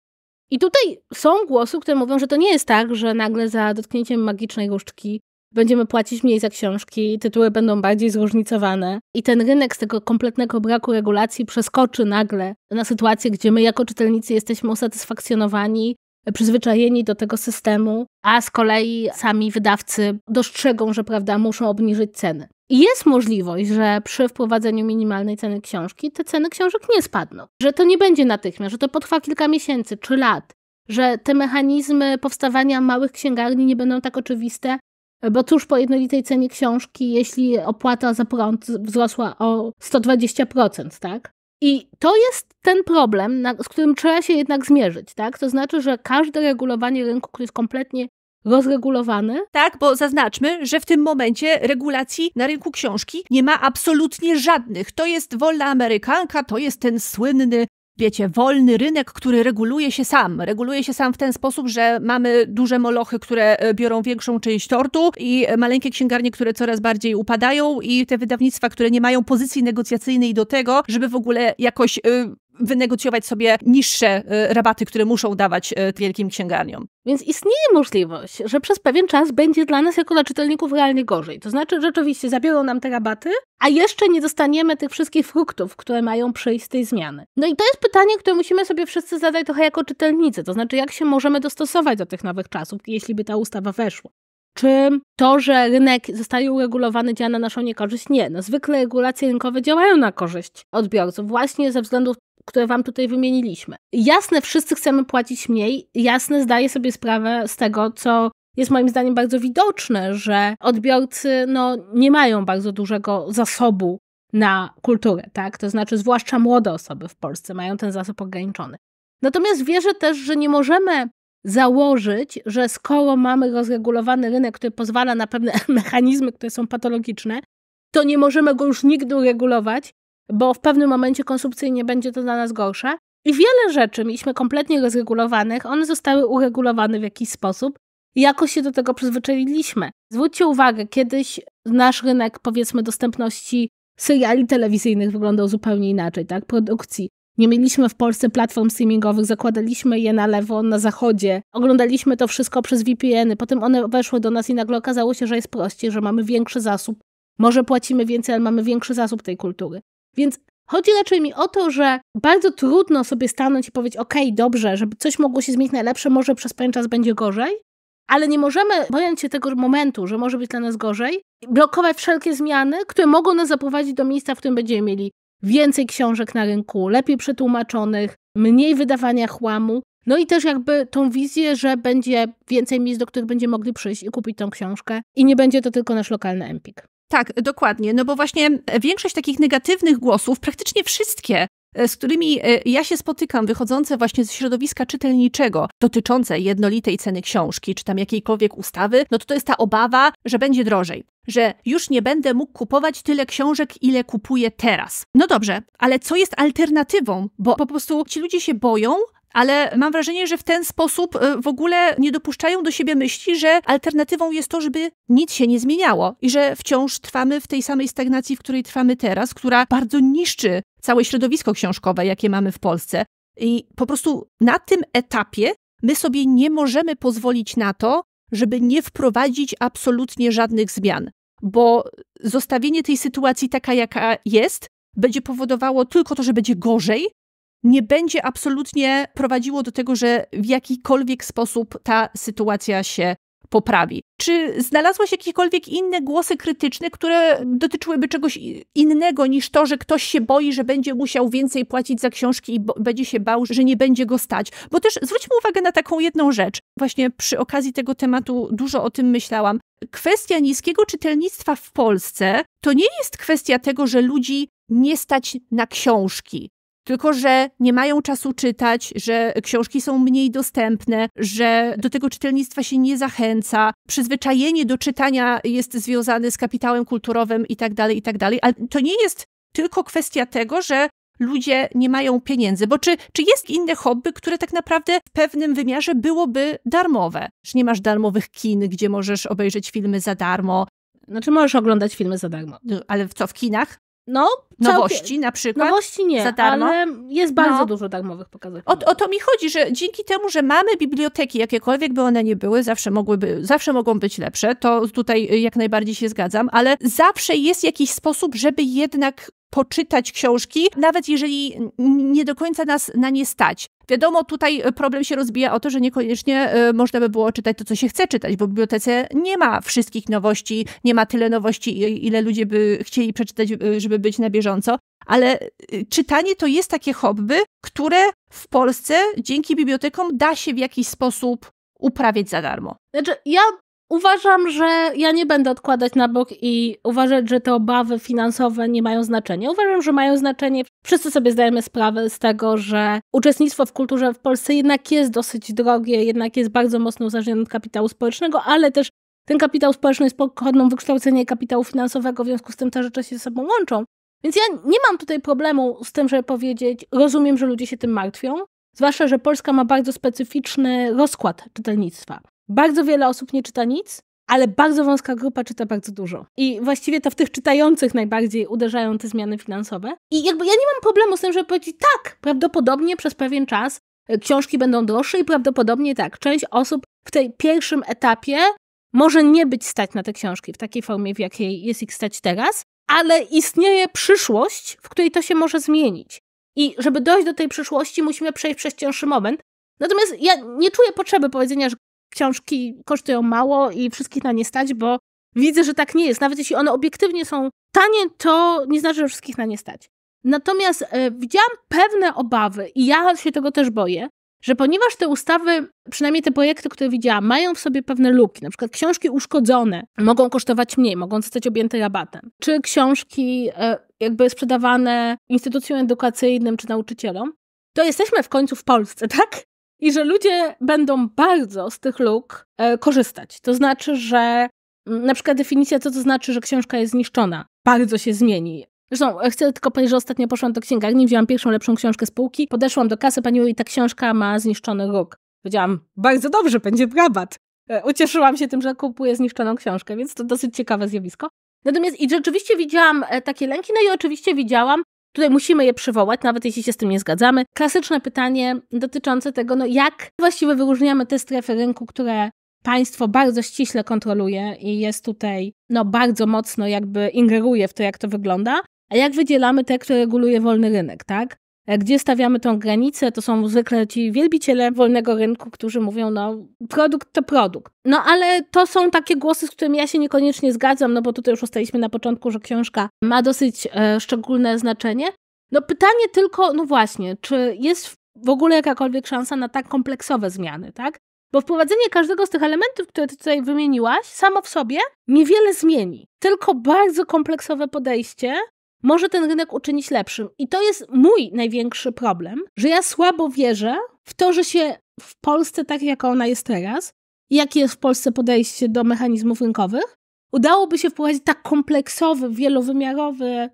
I tutaj są głosy, które mówią, że to nie jest tak, że nagle za dotknięciem magicznej różdżki będziemy płacić mniej za książki, tytuły będą bardziej zróżnicowane i ten rynek z tego kompletnego braku regulacji przeskoczy nagle na sytuację, gdzie my jako czytelnicy jesteśmy usatysfakcjonowani przyzwyczajeni do tego systemu, a z kolei sami wydawcy dostrzegą, że prawda, muszą obniżyć ceny. I jest możliwość, że przy wprowadzeniu minimalnej ceny książki te ceny książek nie spadną, że to nie będzie natychmiast, że to potrwa kilka miesięcy czy lat, że te mechanizmy powstawania małych księgarni nie będą tak oczywiste, bo tuż po jednolitej cenie książki, jeśli opłata za prąd wzrosła o 120%, tak? I to jest ten problem, na, z którym trzeba się jednak zmierzyć, tak? To znaczy, że każde regulowanie rynku, który jest kompletnie rozregulowany. Tak, bo zaznaczmy, że w tym momencie regulacji na rynku książki nie ma absolutnie żadnych. To jest wolna amerykanka, to jest ten słynny wiecie, wolny rynek, który reguluje się sam. Reguluje się sam w ten sposób, że mamy duże molochy, które e, biorą większą część tortu i e, maleńkie księgarnie, które coraz bardziej upadają i te wydawnictwa, które nie mają pozycji negocjacyjnej do tego, żeby w ogóle jakoś y, wynegocjować sobie niższe e, rabaty, które muszą dawać e, wielkim księgarniom. Więc istnieje możliwość, że przez pewien czas będzie dla nas jako dla czytelników realnie gorzej. To znaczy, rzeczywiście zabiorą nam te rabaty, a jeszcze nie dostaniemy tych wszystkich fruktów, które mają przyjść z tej zmiany. No i to jest pytanie, które musimy sobie wszyscy zadać trochę jako czytelnicy, to znaczy, jak się możemy dostosować do tych nowych czasów, jeśli by ta ustawa weszła. Czy to, że rynek zostaje uregulowany, działa na naszą niekorzyść? Nie. No, zwykle regulacje rynkowe działają na korzyść odbiorców, właśnie ze względów które wam tutaj wymieniliśmy. Jasne, wszyscy chcemy płacić mniej, jasne, zdaję sobie sprawę z tego, co jest moim zdaniem bardzo widoczne, że odbiorcy no, nie mają bardzo dużego zasobu na kulturę, tak? To znaczy, zwłaszcza młode osoby w Polsce mają ten zasób ograniczony. Natomiast wierzę też, że nie możemy założyć, że skoro mamy rozregulowany rynek, który pozwala na pewne mechanizmy, które są patologiczne, to nie możemy go już nigdy uregulować bo w pewnym momencie konsumpcyjnie będzie to dla nas gorsze. I wiele rzeczy mieliśmy kompletnie rozregulowanych, one zostały uregulowane w jakiś sposób. I jakoś się do tego przyzwyczailiśmy. Zwróćcie uwagę, kiedyś nasz rynek, powiedzmy, dostępności seriali telewizyjnych wyglądał zupełnie inaczej, tak? Produkcji. Nie mieliśmy w Polsce platform streamingowych, zakładaliśmy je na lewo, na zachodzie, oglądaliśmy to wszystko przez VPN-y, potem one weszły do nas i nagle okazało się, że jest prościej, że mamy większy zasób. Może płacimy więcej, ale mamy większy zasób tej kultury. Więc chodzi raczej mi o to, że bardzo trudno sobie stanąć i powiedzieć, ok, dobrze, żeby coś mogło się zmienić na lepsze, może przez pewien czas będzie gorzej, ale nie możemy, bojąc się tego momentu, że może być dla nas gorzej, blokować wszelkie zmiany, które mogą nas zaprowadzić do miejsca, w którym będziemy mieli więcej książek na rynku, lepiej przetłumaczonych, mniej wydawania chłamu, no i też jakby tą wizję, że będzie więcej miejsc, do których będziemy mogli przyjść i kupić tą książkę i nie będzie to tylko nasz lokalny empik. Tak, dokładnie. No bo właśnie e, większość takich negatywnych głosów, praktycznie wszystkie, e, z którymi e, ja się spotykam, wychodzące właśnie z środowiska czytelniczego, dotyczące jednolitej ceny książki, czy tam jakiejkolwiek ustawy, no to to jest ta obawa, że będzie drożej. Że już nie będę mógł kupować tyle książek, ile kupuję teraz. No dobrze, ale co jest alternatywą? Bo po prostu ci ludzie się boją, ale mam wrażenie, że w ten sposób y, w ogóle nie dopuszczają do siebie myśli, że alternatywą jest to, żeby nic się nie zmieniało i że wciąż trwamy w tej samej stagnacji, w której trwamy teraz, która bardzo niszczy całe środowisko książkowe, jakie mamy w Polsce. I po prostu na tym etapie my sobie nie możemy pozwolić na to, żeby nie wprowadzić absolutnie żadnych zmian, bo zostawienie tej sytuacji taka, jaka jest, będzie powodowało tylko to, że będzie gorzej, nie będzie absolutnie prowadziło do tego, że w jakikolwiek sposób ta sytuacja się poprawi. Czy znalazłeś jakiekolwiek inne głosy krytyczne, które dotyczyłyby czegoś innego niż to, że ktoś się boi, że będzie musiał więcej płacić za książki i będzie się bał, że nie będzie go stać? Bo też zwróćmy uwagę na taką jedną rzecz. Właśnie przy okazji tego tematu dużo o tym myślałam. Kwestia niskiego czytelnictwa w Polsce to nie jest kwestia tego, że ludzi nie stać na książki tylko że nie mają czasu czytać, że książki są mniej dostępne, że do tego czytelnictwa się nie zachęca, przyzwyczajenie do czytania jest związane z kapitałem kulturowym itd., tak tak dalej. Ale to nie jest tylko kwestia tego, że ludzie nie mają pieniędzy, bo czy, czy jest inne hobby, które tak naprawdę w pewnym wymiarze byłoby darmowe? Że nie masz darmowych kin, gdzie możesz obejrzeć filmy za darmo, znaczy możesz oglądać filmy za darmo. No, ale w co, w kinach? No, nowości na przykład. Nowości nie, za darmo. ale jest bardzo no. dużo darmowych pokazów. O, o, to mi chodzi, że dzięki temu, że mamy biblioteki, jakiekolwiek by one nie były, zawsze, mogłyby, zawsze mogą być lepsze, to tutaj jak najbardziej się zgadzam, ale zawsze jest jakiś sposób, żeby jednak poczytać książki, nawet jeżeli nie do końca nas na nie stać. Wiadomo, tutaj e, problem się rozbija o to, że niekoniecznie e, można by było czytać to, co się chce czytać, bo w bibliotece nie ma wszystkich nowości, nie ma tyle nowości, ile ludzie by chcieli przeczytać, e, żeby być na bieżąco. Ale czytanie to jest takie hobby, które w Polsce dzięki bibliotekom da się w jakiś sposób uprawiać za darmo. Znaczy, ja uważam, że ja nie będę odkładać na bok i uważać, że te obawy finansowe nie mają znaczenia. Uważam, że mają znaczenie. Wszyscy sobie zdajemy sprawę z tego, że uczestnictwo w kulturze w Polsce jednak jest dosyć drogie, jednak jest bardzo mocno uzależnione od kapitału społecznego, ale też ten kapitał społeczny jest pochodną wykształcenia kapitału finansowego, w związku z tym te rzeczy się ze sobą łączą. Więc ja nie mam tutaj problemu z tym, żeby powiedzieć, rozumiem, że ludzie się tym martwią, zwłaszcza, że Polska ma bardzo specyficzny rozkład czytelnictwa. Bardzo wiele osób nie czyta nic, ale bardzo wąska grupa czyta bardzo dużo. I właściwie to w tych czytających najbardziej uderzają te zmiany finansowe. I jakby ja nie mam problemu z tym, żeby powiedzieć tak, prawdopodobnie przez pewien czas e, książki będą droższe i prawdopodobnie tak, część osób w tej pierwszym etapie może nie być stać na te książki w takiej formie, w jakiej jest ich stać teraz, ale istnieje przyszłość, w której to się może zmienić. I żeby dojść do tej przyszłości, musimy przejść przez cięższy moment. Natomiast ja nie czuję potrzeby powiedzenia, że książki kosztują mało i wszystkich na nie stać, bo widzę, że tak nie jest. Nawet jeśli one obiektywnie są tanie, to nie znaczy, że wszystkich na nie stać. Natomiast y, widziałam pewne obawy i ja się tego też boję, że ponieważ te ustawy, przynajmniej te projekty, które widziałam, mają w sobie pewne luki, na przykład książki uszkodzone mogą kosztować mniej, mogą zostać objęte rabatem, czy książki y, jakby sprzedawane instytucjom edukacyjnym czy nauczycielom, to jesteśmy w końcu w Polsce, tak? i że ludzie będą bardzo z tych luk e, korzystać. To znaczy, że mm, na przykład definicja, co to znaczy, że książka jest zniszczona, bardzo się zmieni. Zresztą e, chcę tylko powiedzieć, że ostatnio poszłam do księgarni, wzięłam pierwszą lepszą książkę z półki, podeszłam do kasy, pani i ta książka ma zniszczony róg. Powiedziałam, bardzo dobrze, będzie rabat. E, ucieszyłam się tym, że kupuję zniszczoną książkę, więc to dosyć ciekawe zjawisko. Natomiast i rzeczywiście widziałam takie lęki, no i oczywiście widziałam Tutaj musimy je przywołać, nawet jeśli się z tym nie zgadzamy. Klasyczne pytanie dotyczące tego, no jak właściwie wyróżniamy te strefy rynku, które państwo bardzo ściśle kontroluje i jest tutaj, no bardzo mocno jakby ingeruje w to, jak to wygląda, a jak wydzielamy te, które reguluje wolny rynek, tak? E, gdzie stawiamy tą granicę, to są zwykle ci wielbiciele wolnego rynku, którzy mówią, no produkt to produkt. No ale to są takie głosy, z którymi ja się niekoniecznie zgadzam, no bo tutaj już ustaliśmy na początku, że książka ma dosyć e, szczególne znaczenie. No pytanie tylko, no właśnie, czy jest w ogóle jakakolwiek szansa na tak kompleksowe zmiany, tak? Bo wprowadzenie każdego z tych elementów, które ty tutaj wymieniłaś, samo w sobie niewiele zmieni. Tylko bardzo kompleksowe podejście może ten rynek uczynić lepszym. I to jest mój największy problem, że ja słabo wierzę w to, że się w Polsce, tak jak ona jest teraz, jakie jest w Polsce podejście do mechanizmów rynkowych, udałoby się wprowadzić tak kompleksowy, wielowymiarowy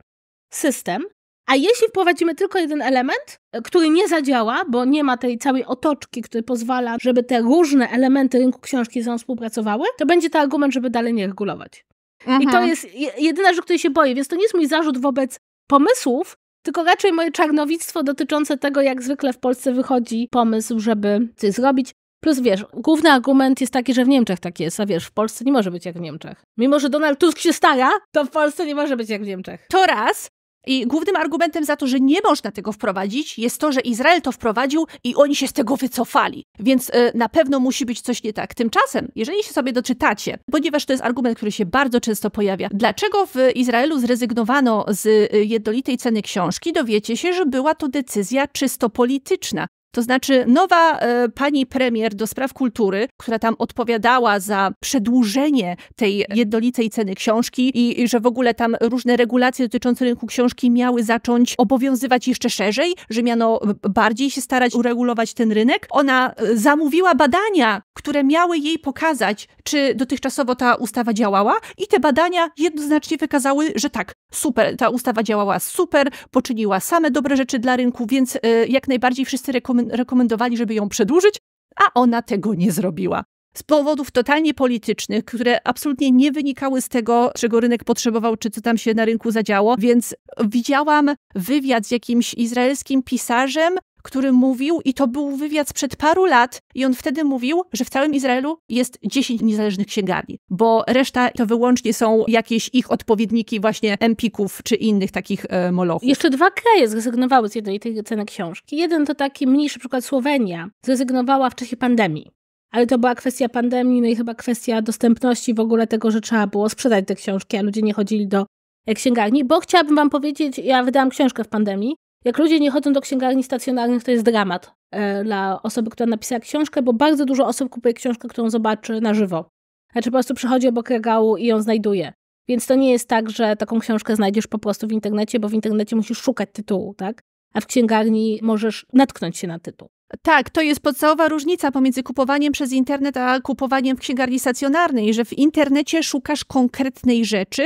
system. A jeśli wprowadzimy tylko jeden element, e, który nie zadziała, bo nie ma tej całej otoczki, która pozwala, żeby te różne elementy rynku książki ze sobą współpracowały, to będzie to argument, żeby dalej nie regulować. Mhm. I to mhm. jest jedyna rzecz, której się boję, więc to nie jest mój zarzut wobec pomysłów, tylko raczej moje czarnowictwo dotyczące tego, jak zwykle w Polsce wychodzi pomysł, żeby coś zrobić. Plus wiesz, główny argument jest taki, że w Niemczech tak jest, a wiesz, w Polsce nie może być jak w Niemczech. Mimo, że Donald Tusk się stara, to w Polsce nie może być jak w Niemczech. To raz. I głównym argumentem za to, że nie można tego wprowadzić, jest to, że Izrael to wprowadził i oni się z tego wycofali. Więc y, na pewno musi być coś nie tak. Tymczasem, jeżeli się sobie doczytacie, ponieważ to jest argument, który się bardzo często pojawia, dlaczego w Izraelu zrezygnowano z e, jednolitej ceny książki, dowiecie się, że była to decyzja czysto polityczna. To znaczy, nowa e, pani premier do spraw kultury, która tam odpowiadała za przedłużenie tej jednolitej ceny książki i, i że w ogóle tam różne regulacje dotyczące rynku książki miały zacząć obowiązywać jeszcze szerzej, że miano bardziej się starać uregulować ten rynek. Ona e, zamówiła badania, które miały jej pokazać, czy dotychczasowo ta ustawa działała, i te badania jednoznacznie wykazały, że tak, super, ta ustawa działała super, poczyniła same dobre rzeczy dla rynku, więc e, jak najbardziej wszyscy rekomendują, rekomendowali, żeby ją przedłużyć, a ona tego nie zrobiła. Z powodów totalnie politycznych, które absolutnie nie wynikały z tego, czego rynek potrzebował, czy co tam się na rynku zadziało, więc widziałam wywiad z jakimś izraelskim pisarzem, który mówił, i to był wywiad sprzed paru lat, i on wtedy mówił, że w całym Izraelu jest 10 niezależnych księgarni, bo reszta to wyłącznie są jakieś ich odpowiedniki właśnie empików czy innych takich e, molochów. Jeszcze dwa kraje zrezygnowały z jednej tej ceny książki. Jeden to taki mniejszy przykład Słowenia, zrezygnowała w czasie pandemii. Ale to była kwestia pandemii, no i chyba kwestia dostępności w ogóle tego, że trzeba było sprzedać te książki, a ludzie nie chodzili do e, księgarni, bo chciałabym wam powiedzieć, ja wydałam książkę w pandemii jak ludzie nie chodzą do księgarni stacjonarnych, to jest dramat e, dla osoby, która napisała książkę, bo bardzo dużo osób kupuje książkę, którą zobaczy na żywo. Znaczy po prostu przychodzi obok regału i ją znajduje. Więc to nie jest tak, że taką książkę znajdziesz po prostu w internecie, bo w internecie musisz szukać tytułu, tak? A w księgarni możesz natknąć się na tytuł. Tak, to jest podstawowa różnica pomiędzy kupowaniem przez internet a kupowaniem w księgarni stacjonarnej, że w internecie szukasz konkretnej rzeczy,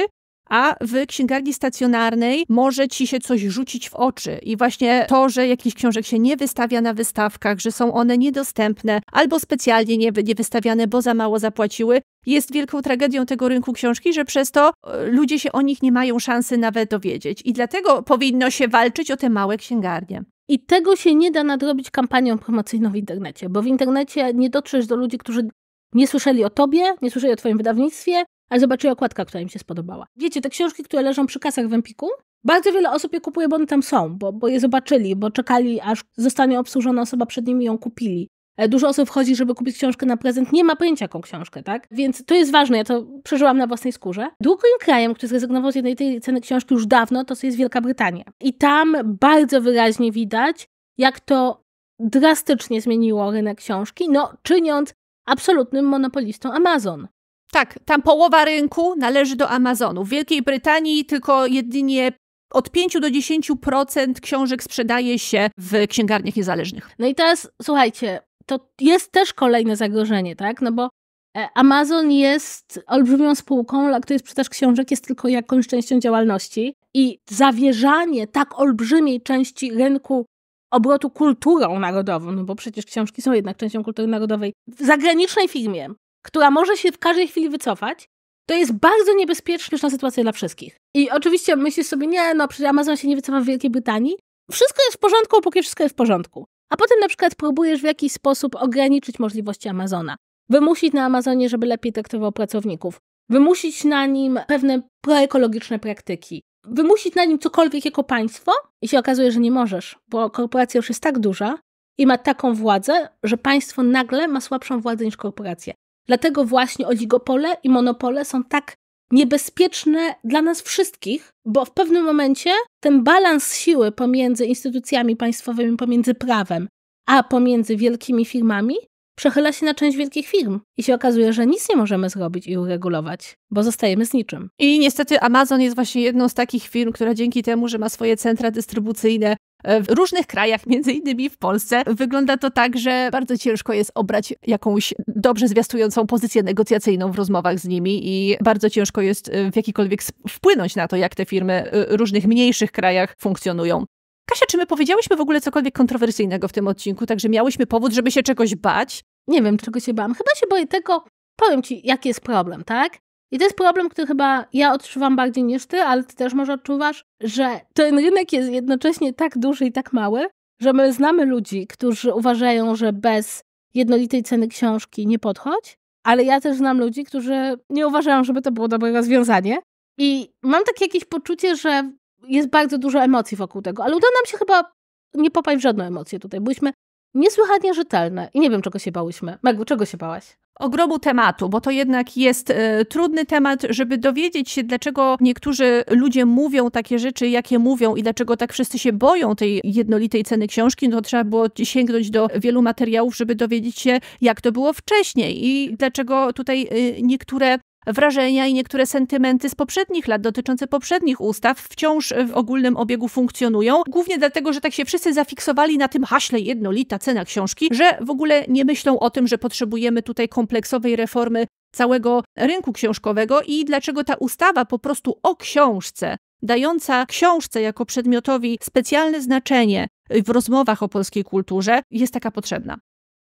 a w księgarni stacjonarnej może ci się coś rzucić w oczy. I właśnie to, że jakiś książek się nie wystawia na wystawkach, że są one niedostępne albo specjalnie nie, nie wystawiane, bo za mało zapłaciły, jest wielką tragedią tego rynku książki, że przez to e, ludzie się o nich nie mają szansy nawet dowiedzieć. I dlatego powinno się walczyć o te małe księgarnie. I tego się nie da nadrobić kampanią promocyjną w internecie, bo w internecie nie dotrzesz do ludzi, którzy nie słyszeli o tobie, nie słyszeli o twoim wydawnictwie, ale zobaczyły okładka, która im się spodobała. Wiecie, te książki, które leżą przy kasach w Empiku, bardzo wiele osób je kupuje, bo one tam są, bo, bo je zobaczyli, bo czekali, aż zostanie obsłużona osoba przed nimi i ją kupili. E, dużo osób chodzi, żeby kupić książkę na prezent, nie ma pojęcia jaką książkę, tak? Więc to jest ważne, ja to przeżyłam na własnej skórze. Drugim krajem, który zrezygnował z jednej tej ceny książki już dawno, to jest Wielka Brytania. I tam bardzo wyraźnie widać, jak to drastycznie zmieniło rynek książki, no czyniąc absolutnym monopolistą Amazon. Tak, tam połowa rynku należy do Amazonu. W Wielkiej Brytanii tylko jedynie od 5 do 10% książek sprzedaje się w księgarniach niezależnych. No i teraz słuchajcie, to jest też kolejne zagrożenie, tak? No bo e, Amazon jest olbrzymią spółką, dla której sprzedaż książek jest tylko jakąś częścią działalności i zawierzanie tak olbrzymiej części rynku obrotu kulturą narodową, no bo przecież książki są jednak częścią kultury narodowej, w zagranicznej firmie, która może się w każdej chwili wycofać, to jest bardzo niebezpieczna sytuacja dla wszystkich. I oczywiście myślisz sobie, nie, no przecież Amazon się nie wycofa w Wielkiej Brytanii. Wszystko jest w porządku, póki wszystko jest w porządku. A potem na przykład próbujesz w jakiś sposób ograniczyć możliwości Amazona. Wymusić na Amazonie, żeby lepiej traktował pracowników. Wymusić na nim pewne proekologiczne praktyki. Wymusić na nim cokolwiek jako państwo i się okazuje, że nie możesz, bo korporacja już jest tak duża i ma taką władzę, że państwo nagle ma słabszą władzę niż korporacja. Dlatego właśnie oligopole i monopole są tak niebezpieczne dla nas wszystkich, bo w pewnym momencie ten balans siły pomiędzy instytucjami państwowymi, pomiędzy prawem, a pomiędzy wielkimi firmami przechyla się na część wielkich firm i się okazuje, że nic nie możemy zrobić i uregulować, bo zostajemy z niczym. I niestety Amazon jest właśnie jedną z takich firm, która dzięki temu, że ma swoje centra dystrybucyjne e, w różnych krajach, między innymi w Polsce, wygląda to tak, że bardzo ciężko jest obrać jakąś dobrze zwiastującą pozycję negocjacyjną w rozmowach z nimi i bardzo ciężko jest e, w jakikolwiek wpłynąć na to, jak te firmy e, w różnych mniejszych krajach funkcjonują. Kasia, czy my powiedziałyśmy w ogóle cokolwiek kontrowersyjnego w tym odcinku, także miałyśmy powód, żeby się czegoś bać? Nie wiem, czego się bałam. Chyba się boję tego, powiem ci, jaki jest problem, tak? I to jest problem, który chyba ja odczuwam bardziej niż ty, ale ty też może odczuwasz, że ten rynek jest jednocześnie tak duży i tak mały, że my znamy ludzi, którzy uważają, że bez jednolitej ceny książki nie podchodź, ale ja też znam ludzi, którzy nie uważają, żeby to było dobre rozwiązanie. I mam takie jakieś poczucie, że jest bardzo dużo emocji wokół tego, ale udało nam się chyba nie popaść w żadną emocję tutaj. Byliśmy niesłychanie rzetelne i nie wiem, czego się bałyśmy. Megu, czego się bałaś? ogromu tematu, bo to jednak jest y, trudny temat, żeby dowiedzieć się, dlaczego niektórzy ludzie mówią takie rzeczy, jakie mówią i dlaczego tak wszyscy się boją tej jednolitej ceny książki, no trzeba było sięgnąć do wielu materiałów, żeby dowiedzieć się, jak to było wcześniej i dlaczego tutaj y, niektóre wrażenia i niektóre sentymenty z poprzednich lat dotyczące poprzednich ustaw wciąż e, w ogólnym obiegu funkcjonują. Głównie dlatego, że tak się wszyscy zafiksowali na tym haśle jednolita cena książki, że w ogóle nie myślą o tym, że potrzebujemy tutaj kompleksowej reformy całego rynku książkowego i dlaczego ta ustawa po prostu o książce, dająca książce jako przedmiotowi specjalne znaczenie w rozmowach o polskiej kulturze, jest taka potrzebna.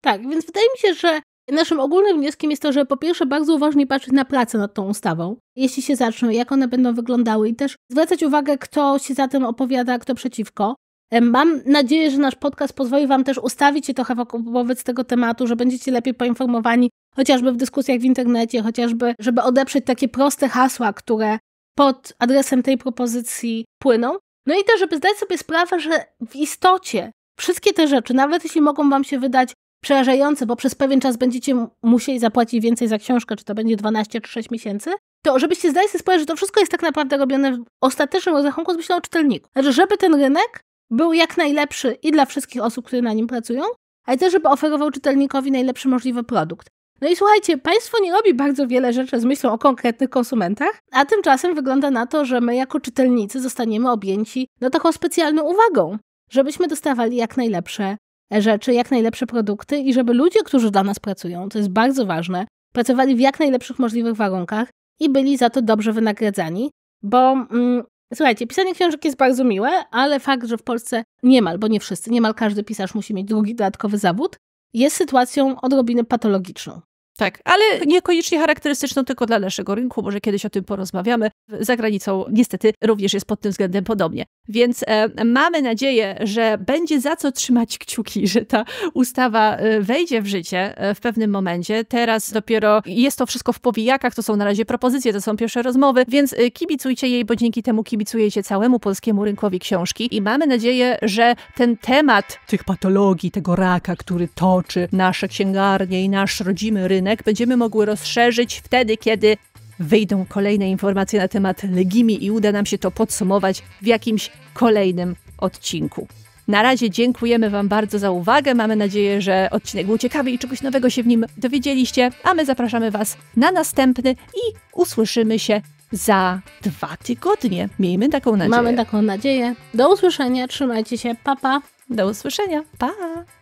Tak, więc wydaje mi się, że Naszym ogólnym wnioskiem jest to, że po pierwsze bardzo uważnie patrzeć na pracę nad tą ustawą, jeśli się zaczną, jak one będą wyglądały i też zwracać uwagę, kto się za tym opowiada, kto przeciwko. Mam nadzieję, że nasz podcast pozwoli Wam też ustawić się trochę wobec tego tematu, że będziecie lepiej poinformowani, chociażby w dyskusjach w internecie, chociażby, żeby odeprzeć takie proste hasła, które pod adresem tej propozycji płyną. No i też, żeby zdać sobie sprawę, że w istocie wszystkie te rzeczy, nawet jeśli mogą Wam się wydać przerażający, bo przez pewien czas będziecie musieli zapłacić więcej za książkę, czy to będzie 12 czy 6 miesięcy, to żebyście zdali sobie sprawę, że to wszystko jest tak naprawdę robione w ostatecznym rozrachunku z myślą o czytelniku. Znaczy, żeby ten rynek był jak najlepszy i dla wszystkich osób, które na nim pracują, ale też, żeby oferował czytelnikowi najlepszy możliwy produkt. No i słuchajcie, państwo nie robi bardzo wiele rzeczy z myślą o konkretnych konsumentach, a tymczasem wygląda na to, że my jako czytelnicy zostaniemy objęci no taką specjalną uwagą, żebyśmy dostawali jak najlepsze rzeczy, jak najlepsze produkty i żeby ludzie, którzy dla nas pracują, to jest bardzo ważne, pracowali w jak najlepszych możliwych warunkach i byli za to dobrze wynagradzani, bo mm, słuchajcie, pisanie książek jest bardzo miłe, ale fakt, że w Polsce niemal, bo nie wszyscy, niemal każdy pisarz musi mieć drugi dodatkowy zawód, jest sytuacją odrobinę patologiczną. Tak, ale tak. niekoniecznie charakterystyczną tylko dla naszego rynku, może kiedyś o tym porozmawiamy. Za granicą niestety również jest pod tym względem podobnie. Więc e, mamy nadzieję, że będzie za co trzymać kciuki, że ta ustawa e, wejdzie w życie e, w pewnym momencie. Teraz dopiero jest to wszystko w powijakach, to są na razie propozycje, to są pierwsze rozmowy, więc kibicujcie jej, bo dzięki temu kibicujecie całemu polskiemu rynkowi książki i mamy nadzieję, że ten temat tych patologii, tego raka, który toczy nasze księgarnie i nasz rodzimy rynek, będziemy mogły rozszerzyć wtedy, kiedy wyjdą kolejne informacje na temat Legimi i uda nam się to podsumować w jakimś kolejnym odcinku. Na razie dziękujemy Wam bardzo za uwagę. Mamy nadzieję, że odcinek był ciekawy i czegoś nowego się w nim dowiedzieliście, a my zapraszamy Was na następny i usłyszymy się za dwa tygodnie. Miejmy taką nadzieję. Mamy taką nadzieję. Do usłyszenia, trzymajcie się, papa. Pa. Do usłyszenia, pa!